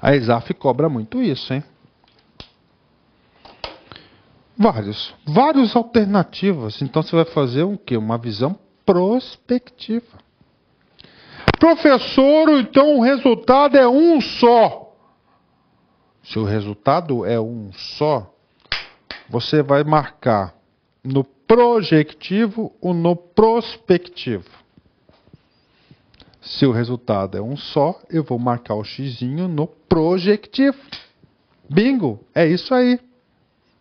Speaker 1: A ESAF cobra muito isso, hein? Vários, várias alternativas. Então você vai fazer o quê? Uma visão prospectiva. Professor, então o resultado é um só se o resultado é um só, você vai marcar no projectivo ou no prospectivo. Se o resultado é um só, eu vou marcar o x no projectivo. Bingo! É isso aí.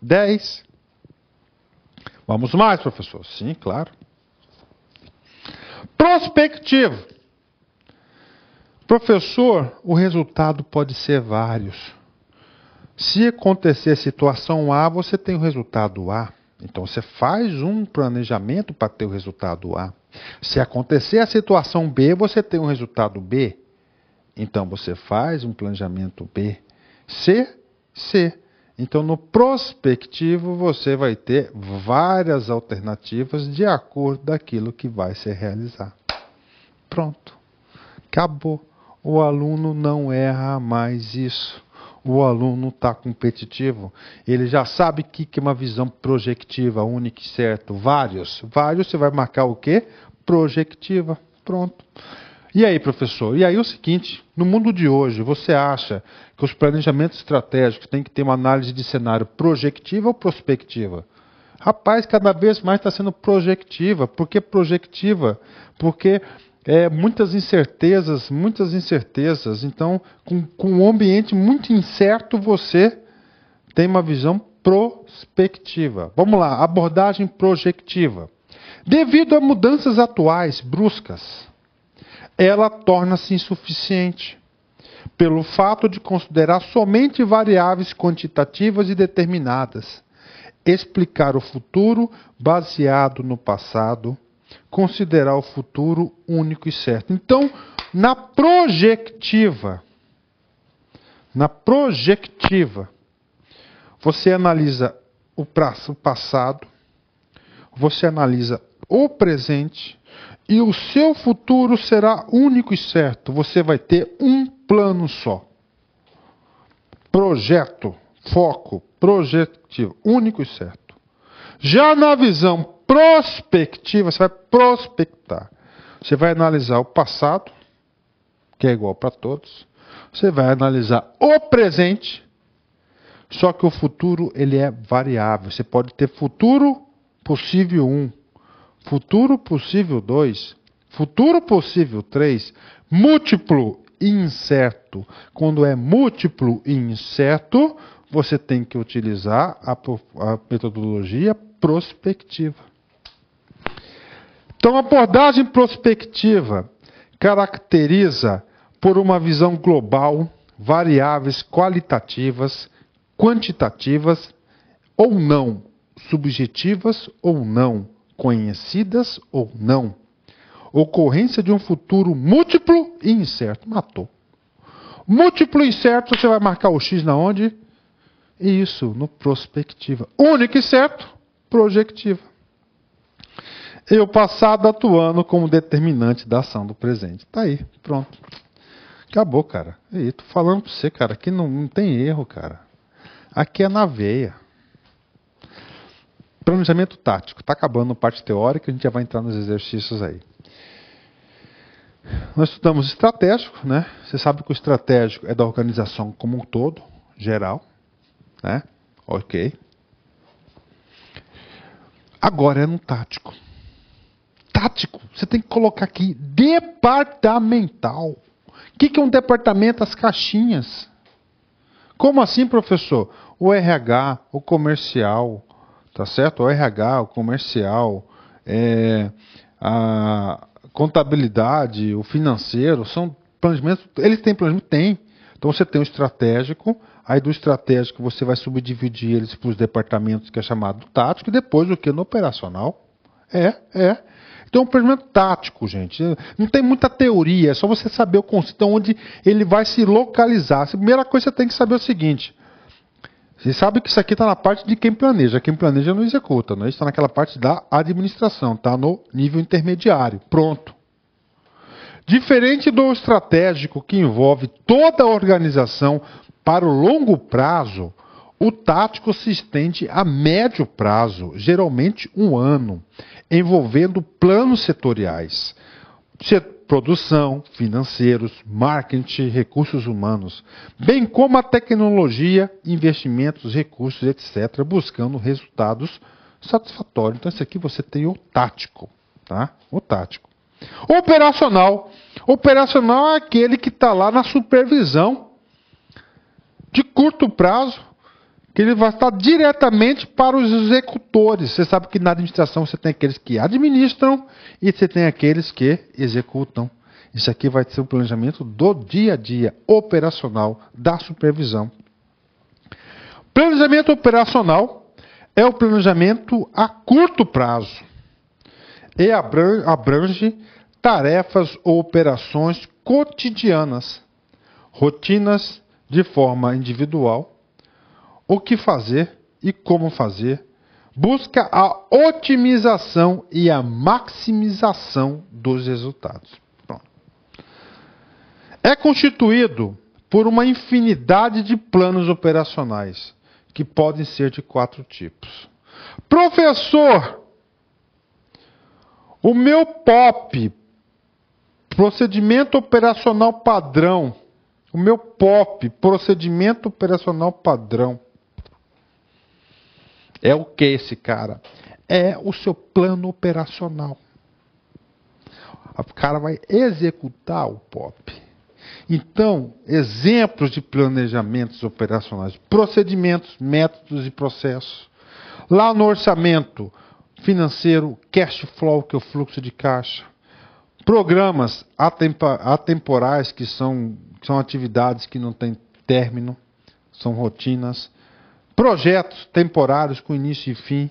Speaker 1: 10. Vamos mais, professor? Sim, claro. Prospectivo. Professor, o resultado pode ser vários. Se acontecer situação A, você tem o resultado A. Então você faz um planejamento para ter o resultado A. Se acontecer a situação B, você tem o resultado B. Então você faz um planejamento B. C, C. Então no prospectivo você vai ter várias alternativas de acordo daquilo que vai ser realizar. Pronto. Acabou. O aluno não erra mais isso o aluno está competitivo, ele já sabe o que, que é uma visão projetiva, única e certa? Vários. Vários você vai marcar o quê? Projetiva. Pronto. E aí, professor? E aí é o seguinte, no mundo de hoje, você acha que os planejamentos estratégicos têm que ter uma análise de cenário projetiva ou prospectiva? Rapaz, cada vez mais está sendo projetiva. Por que projetiva? Porque é, muitas incertezas, muitas incertezas. Então, com, com um ambiente muito incerto, você tem uma visão prospectiva. Vamos lá, abordagem projetiva. Devido a mudanças atuais bruscas, ela torna-se insuficiente pelo fato de considerar somente variáveis quantitativas e determinadas. Explicar o futuro baseado no passado considerar o futuro único e certo. Então, na projetiva, na projectiva, você analisa o, o passado, você analisa o presente e o seu futuro será único e certo. Você vai ter um plano só. Projeto, foco, projetivo, único e certo. Já na visão prospectiva, você vai prospectar. Você vai analisar o passado, que é igual para todos. Você vai analisar o presente, só que o futuro ele é variável. Você pode ter futuro possível 1, futuro possível 2, futuro possível 3, múltiplo e incerto. Quando é múltiplo e incerto, você tem que utilizar a, a metodologia prospectiva. Então, a abordagem prospectiva caracteriza por uma visão global variáveis qualitativas, quantitativas ou não, subjetivas ou não, conhecidas ou não. Ocorrência de um futuro múltiplo e incerto. Matou. Múltiplo e incerto, você vai marcar o X na onde? Isso, no prospectiva. Único e certo, projetiva e o passado atuando como determinante da ação do presente. Tá aí, pronto. Acabou, cara. E tô falando pra você, cara, aqui não, não tem erro, cara. Aqui é na veia. Planejamento tático. Tá acabando a parte teórica, a gente já vai entrar nos exercícios aí. Nós estudamos estratégico, né? Você sabe que o estratégico é da organização como um todo, geral, né? Ok. Agora é no tático tático. Você tem que colocar aqui departamental. O que, que é um departamento? As caixinhas. Como assim, professor? O RH, o comercial, tá certo? O RH, o comercial, é, a contabilidade, o financeiro, são planejamentos. Eles têm planejamento? Tem. Então você tem o estratégico, aí do estratégico você vai subdividir eles para os departamentos que é chamado tático, e depois o que no operacional. É, é. Então é um planejamento tático, gente. Não tem muita teoria, é só você saber o conceito então, onde ele vai se localizar. A primeira coisa que você tem que saber é o seguinte. Você sabe que isso aqui está na parte de quem planeja. Quem planeja não executa, né? Está naquela parte da administração, está no nível intermediário. Pronto. Diferente do estratégico que envolve toda a organização para o longo prazo, o tático se estende a médio prazo, geralmente um ano, envolvendo planos setoriais, produção, financeiros, marketing, recursos humanos, bem como a tecnologia, investimentos, recursos, etc., buscando resultados satisfatórios. Então, isso aqui você tem o tático, tá? O tático. Operacional. Operacional é aquele que está lá na supervisão de curto prazo que ele vai estar diretamente para os executores. Você sabe que na administração você tem aqueles que administram e você tem aqueles que executam. Isso aqui vai ser o um planejamento do dia a dia operacional da supervisão. Planejamento operacional é o planejamento a curto prazo e abrange tarefas ou operações cotidianas, rotinas de forma individual o que fazer e como fazer, busca a otimização e a maximização dos resultados. Pronto. É constituído por uma infinidade de planos operacionais, que podem ser de quatro tipos. Professor, o meu POP, procedimento operacional padrão, o meu POP, procedimento operacional padrão, é o que esse cara? É o seu plano operacional. O cara vai executar o POP. Então, exemplos de planejamentos operacionais, procedimentos, métodos e processos. Lá no orçamento financeiro, cash flow, que é o fluxo de caixa. Programas atemporais, que são, que são atividades que não têm término, são rotinas. Projetos temporários com início e fim.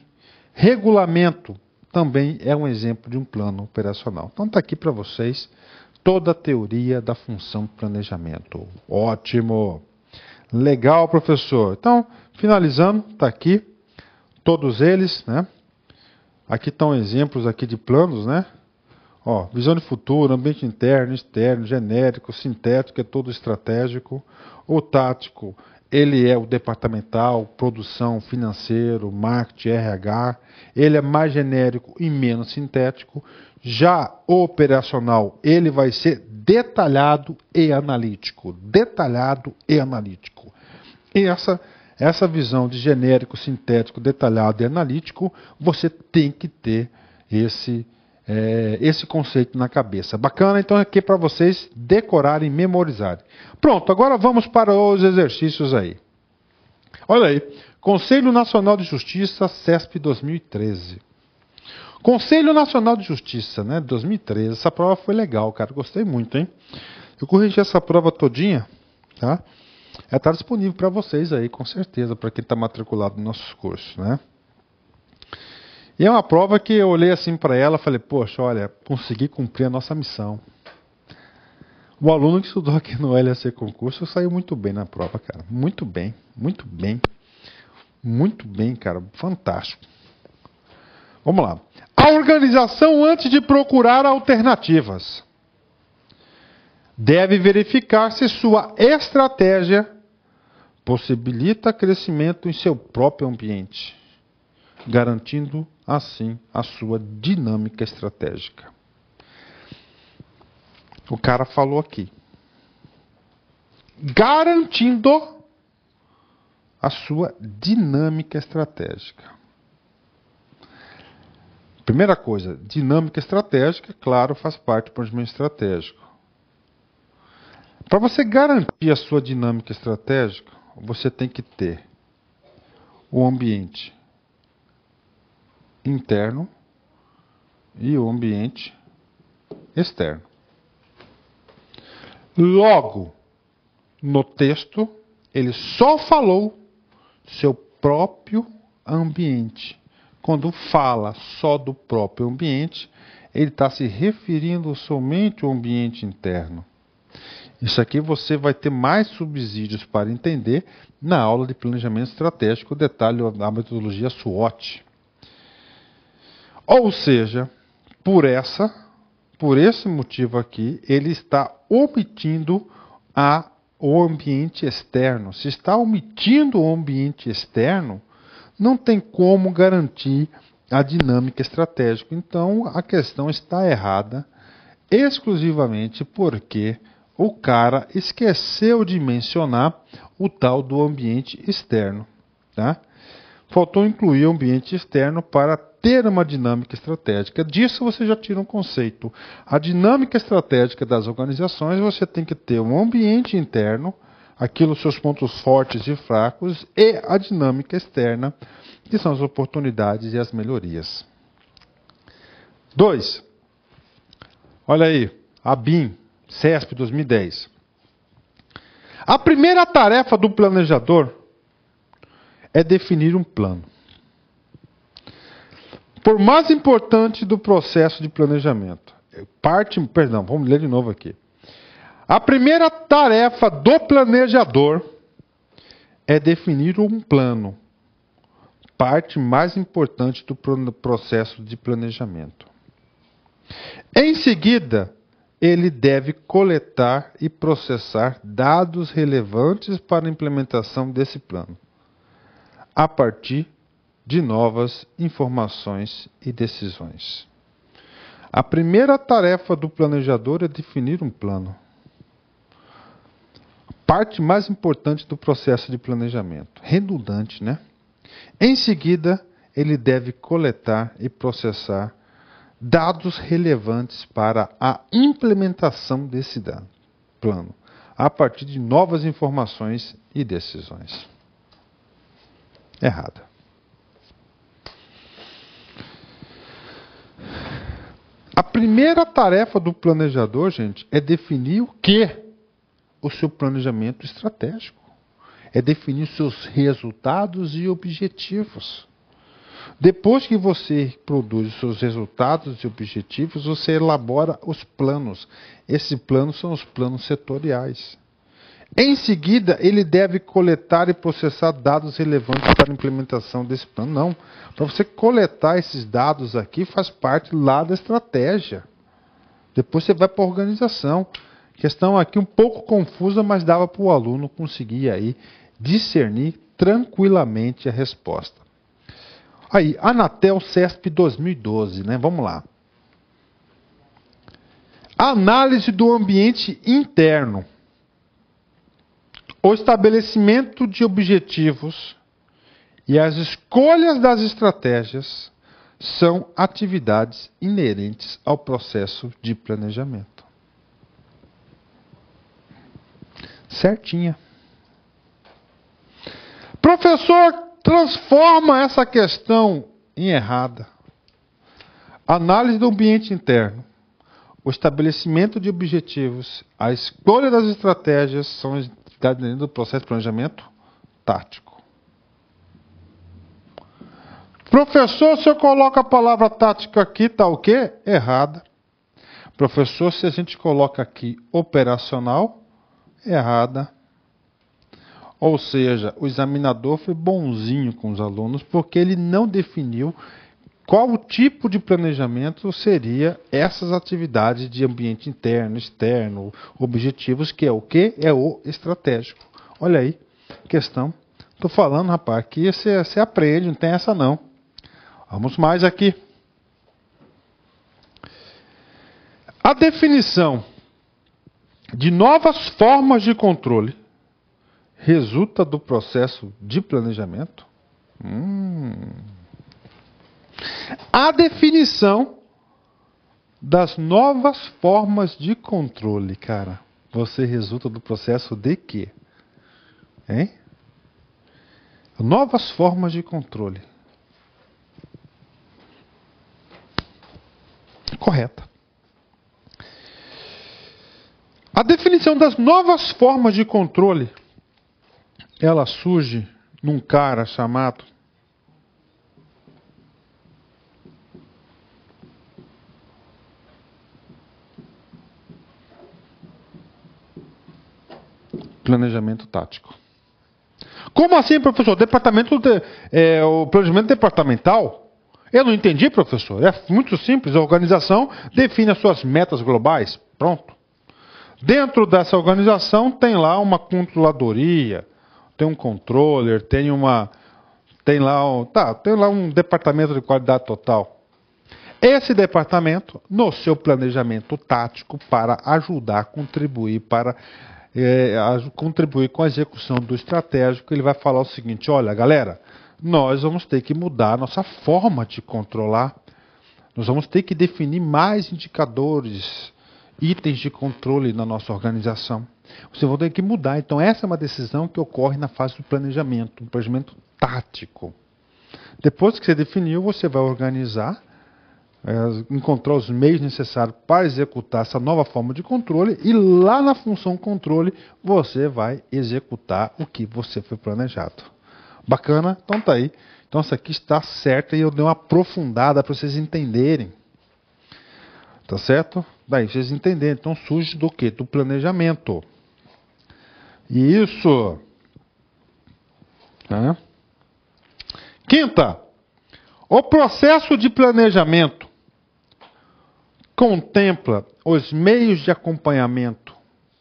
Speaker 1: Regulamento também é um exemplo de um plano operacional. Então está aqui para vocês toda a teoria da função planejamento. Ótimo! Legal, professor. Então, finalizando, está aqui todos eles, né? Aqui estão exemplos aqui de planos, né? Ó, visão de futuro, ambiente interno, externo, genérico, sintético, é todo estratégico, ou tático ele é o departamental, produção, financeiro, marketing, RH. Ele é mais genérico e menos sintético. Já o operacional, ele vai ser detalhado e analítico. Detalhado e analítico. E essa, essa visão de genérico, sintético, detalhado e analítico, você tem que ter esse é, esse conceito na cabeça. Bacana, então aqui para vocês decorarem, memorizarem. Pronto, agora vamos para os exercícios aí. Olha aí, Conselho Nacional de Justiça, CESP 2013. Conselho Nacional de Justiça, né, 2013. Essa prova foi legal, cara, gostei muito, hein? Eu corrigi essa prova todinha, tá? Ela está disponível para vocês aí, com certeza, para quem está matriculado no nosso curso, né? E é uma prova que eu olhei assim para ela e falei, poxa, olha, consegui cumprir a nossa missão. O aluno que estudou aqui no LAC Concurso saiu muito bem na prova, cara. Muito bem, muito bem. Muito bem, cara. Fantástico. Vamos lá. A organização, antes de procurar alternativas, deve verificar se sua estratégia possibilita crescimento em seu próprio ambiente, garantindo assim a sua dinâmica estratégica. O cara falou aqui, garantindo a sua dinâmica estratégica. Primeira coisa, dinâmica estratégica, claro, faz parte do planejamento estratégico. Para você garantir a sua dinâmica estratégica, você tem que ter o ambiente interno e o ambiente externo. Logo, no texto, ele só falou seu próprio ambiente. Quando fala só do próprio ambiente, ele está se referindo somente ao ambiente interno. Isso aqui você vai ter mais subsídios para entender na aula de planejamento estratégico, detalhe da metodologia SWOT. Ou seja, por essa, por esse motivo aqui, ele está omitindo a, o ambiente externo. Se está omitindo o ambiente externo, não tem como garantir a dinâmica estratégica. Então, a questão está errada exclusivamente porque o cara esqueceu de mencionar o tal do ambiente externo. Tá? Faltou incluir o ambiente externo para ter uma dinâmica estratégica. Disso você já tira um conceito. A dinâmica estratégica das organizações, você tem que ter um ambiente interno, aquilo seus pontos fortes e fracos e a dinâmica externa, que são as oportunidades e as melhorias. 2. Olha aí, a BIM, CESP 2010. A primeira tarefa do planejador é definir um plano. Por mais importante do processo de planejamento, parte, perdão, vamos ler de novo aqui. A primeira tarefa do planejador é definir um plano, parte mais importante do processo de planejamento. Em seguida, ele deve coletar e processar dados relevantes para a implementação desse plano, a partir de novas informações e decisões. A primeira tarefa do planejador é definir um plano. Parte mais importante do processo de planejamento. Redundante, né? Em seguida, ele deve coletar e processar dados relevantes para a implementação desse plano, a partir de novas informações e decisões. Errada. A primeira tarefa do planejador, gente, é definir o que? O seu planejamento estratégico. É definir os seus resultados e objetivos. Depois que você produz os seus resultados e objetivos, você elabora os planos. Esses planos são os planos setoriais. Em seguida, ele deve coletar e processar dados relevantes para a implementação desse plano. Não. Para então, você coletar esses dados aqui, faz parte lá da estratégia. Depois você vai para a organização. Questão aqui um pouco confusa, mas dava para o aluno conseguir aí discernir tranquilamente a resposta. Aí, Anatel CESP 2012, né? Vamos lá. Análise do ambiente interno o estabelecimento de objetivos e as escolhas das estratégias são atividades inerentes ao processo de planejamento. Certinha. Professor, transforma essa questão em errada. Análise do ambiente interno. O estabelecimento de objetivos, a escolha das estratégias são está dentro do processo de planejamento tático. Professor, se eu coloco a palavra tática aqui, está o quê? Errada. Professor, se a gente coloca aqui operacional, errada. Ou seja, o examinador foi bonzinho com os alunos porque ele não definiu qual o tipo de planejamento seria essas atividades de ambiente interno, externo, objetivos, que é o que? É o estratégico. Olha aí, questão. Estou falando, rapaz, aqui você, você aprende, não tem essa não. Vamos mais aqui. A definição de novas formas de controle resulta do processo de planejamento? Hum a definição das novas formas de controle, cara. Você resulta do processo de quê? Hein? Novas formas de controle. Correta. A definição das novas formas de controle, ela surge num cara chamado planejamento tático. Como assim, professor? Departamento de, é, o planejamento departamental? Eu não entendi, professor. É muito simples. A organização define as suas metas globais. Pronto. Dentro dessa organização tem lá uma controladoria, tem um controller, tem uma tem lá, um, tá, tem lá um departamento de qualidade total. Esse departamento, no seu planejamento tático, para ajudar, contribuir para é, a, contribuir com a execução do estratégico, ele vai falar o seguinte: olha, galera, nós vamos ter que mudar a nossa forma de controlar, nós vamos ter que definir mais indicadores, itens de controle na nossa organização. Vocês vão ter que mudar. Então, essa é uma decisão que ocorre na fase do planejamento, um planejamento tático. Depois que você definiu, você vai organizar é, encontrar os meios necessários para executar essa nova forma de controle e lá na função controle você vai executar o que você foi planejado. Bacana? Então tá aí. Então essa aqui está certa e eu dei uma aprofundada para vocês entenderem. Tá certo? Daí vocês entenderem. Então surge do que? Do planejamento. E isso. Né? Quinta, o processo de planejamento contempla os meios de acompanhamento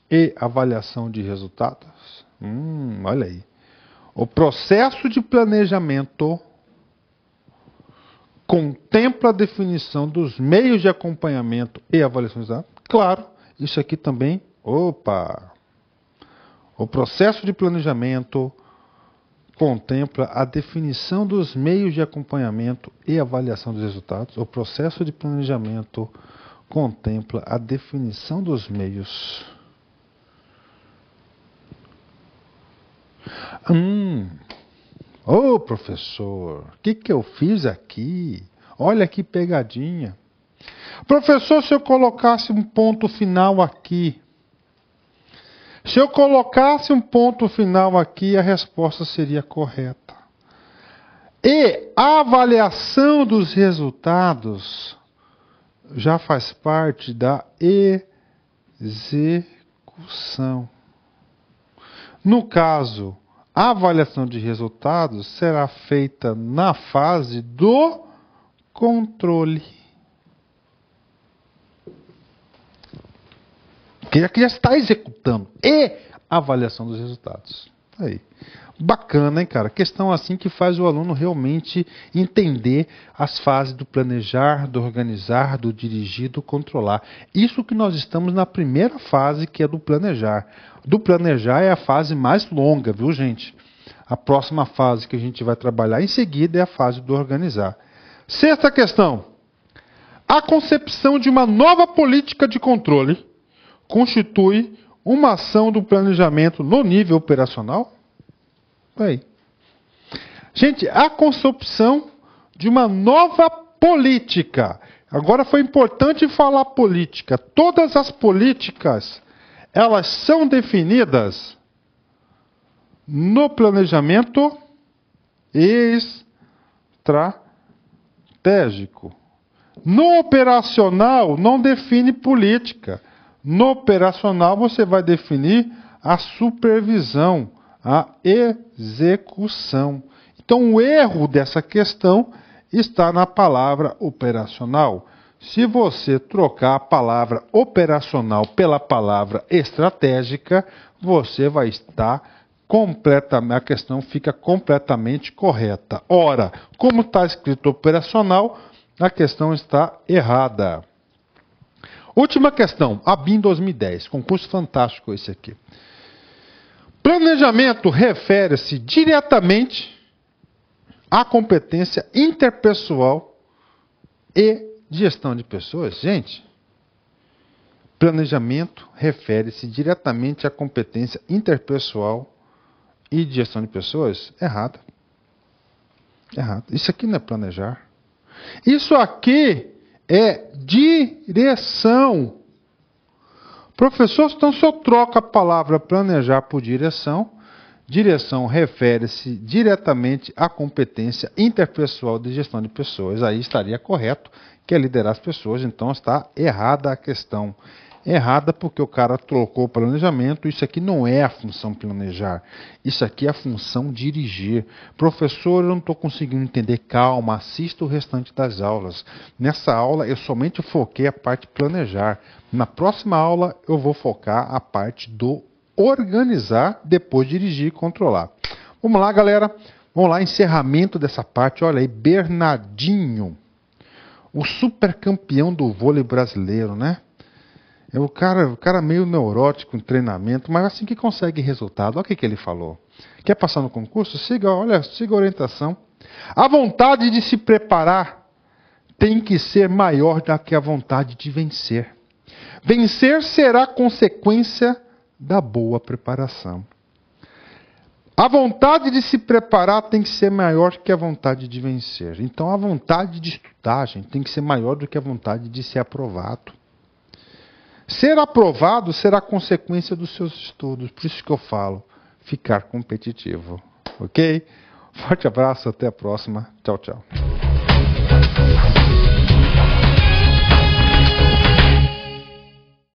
Speaker 1: e avaliação de resultados. Hum, olha aí. O processo de planejamento contempla a definição dos meios de acompanhamento e avaliação de resultados. Claro, isso aqui também. Opa! O processo de planejamento contempla a definição dos meios de acompanhamento e avaliação dos resultados. O processo de planejamento contempla contempla a definição dos meios. Hum, ô oh, professor, o que, que eu fiz aqui? Olha que pegadinha. Professor, se eu colocasse um ponto final aqui, se eu colocasse um ponto final aqui, a resposta seria correta. E a avaliação dos resultados já faz parte da execução. No caso, a avaliação de resultados será feita na fase do controle. Que é já está executando. E avaliação dos resultados. Tá aí. Bacana, hein, cara? Questão assim que faz o aluno realmente entender as fases do planejar, do organizar, do dirigir, do controlar. Isso que nós estamos na primeira fase, que é do planejar. Do planejar é a fase mais longa, viu, gente? A próxima fase que a gente vai trabalhar em seguida é a fase do organizar. Sexta questão: a concepção de uma nova política de controle constitui uma ação do planejamento no nível operacional? Aí. Gente, a construção de uma nova política. Agora foi importante falar política. Todas as políticas, elas são definidas no planejamento estratégico. No operacional, não define política. No operacional, você vai definir a supervisão a execução. Então, o erro dessa questão está na palavra operacional. Se você trocar a palavra operacional pela palavra estratégica, você vai estar completamente, a questão fica completamente correta. Ora, como está escrito operacional, a questão está errada. Última questão, ABIN 2010, concurso fantástico esse aqui. Planejamento refere-se diretamente à competência interpessoal e gestão de pessoas. Gente, planejamento refere-se diretamente à competência interpessoal e gestão de pessoas? Errado. Errado. Isso aqui não é planejar. Isso aqui é direção Professor, então só troca a palavra planejar por direção. Direção refere-se diretamente à competência interpessoal de gestão de pessoas. Aí estaria correto, que é liderar as pessoas, então está errada a questão errada porque o cara trocou o planejamento. Isso aqui não é a função planejar, isso aqui é a função dirigir. Professor, eu não estou conseguindo entender. Calma, assista o restante das aulas. Nessa aula eu somente foquei a parte planejar. Na próxima aula eu vou focar a parte do organizar, depois dirigir e controlar. Vamos lá, galera. Vamos lá, encerramento dessa parte. Olha aí, Bernardinho, o super campeão do vôlei brasileiro, né? É o cara, o cara meio neurótico em treinamento, mas assim que consegue resultado. Olha o que, que ele falou. Quer passar no concurso? Siga, olha, siga a orientação. A vontade de se preparar tem que ser maior do que a vontade de vencer. Vencer será consequência da boa preparação. A vontade de se preparar tem que ser maior que a vontade de vencer. Então, a vontade de estudar gente, tem que ser maior do que a vontade de ser aprovado. Ser aprovado será consequência dos seus estudos, por isso que eu falo, ficar competitivo. Ok? Forte abraço, até a próxima. Tchau, tchau.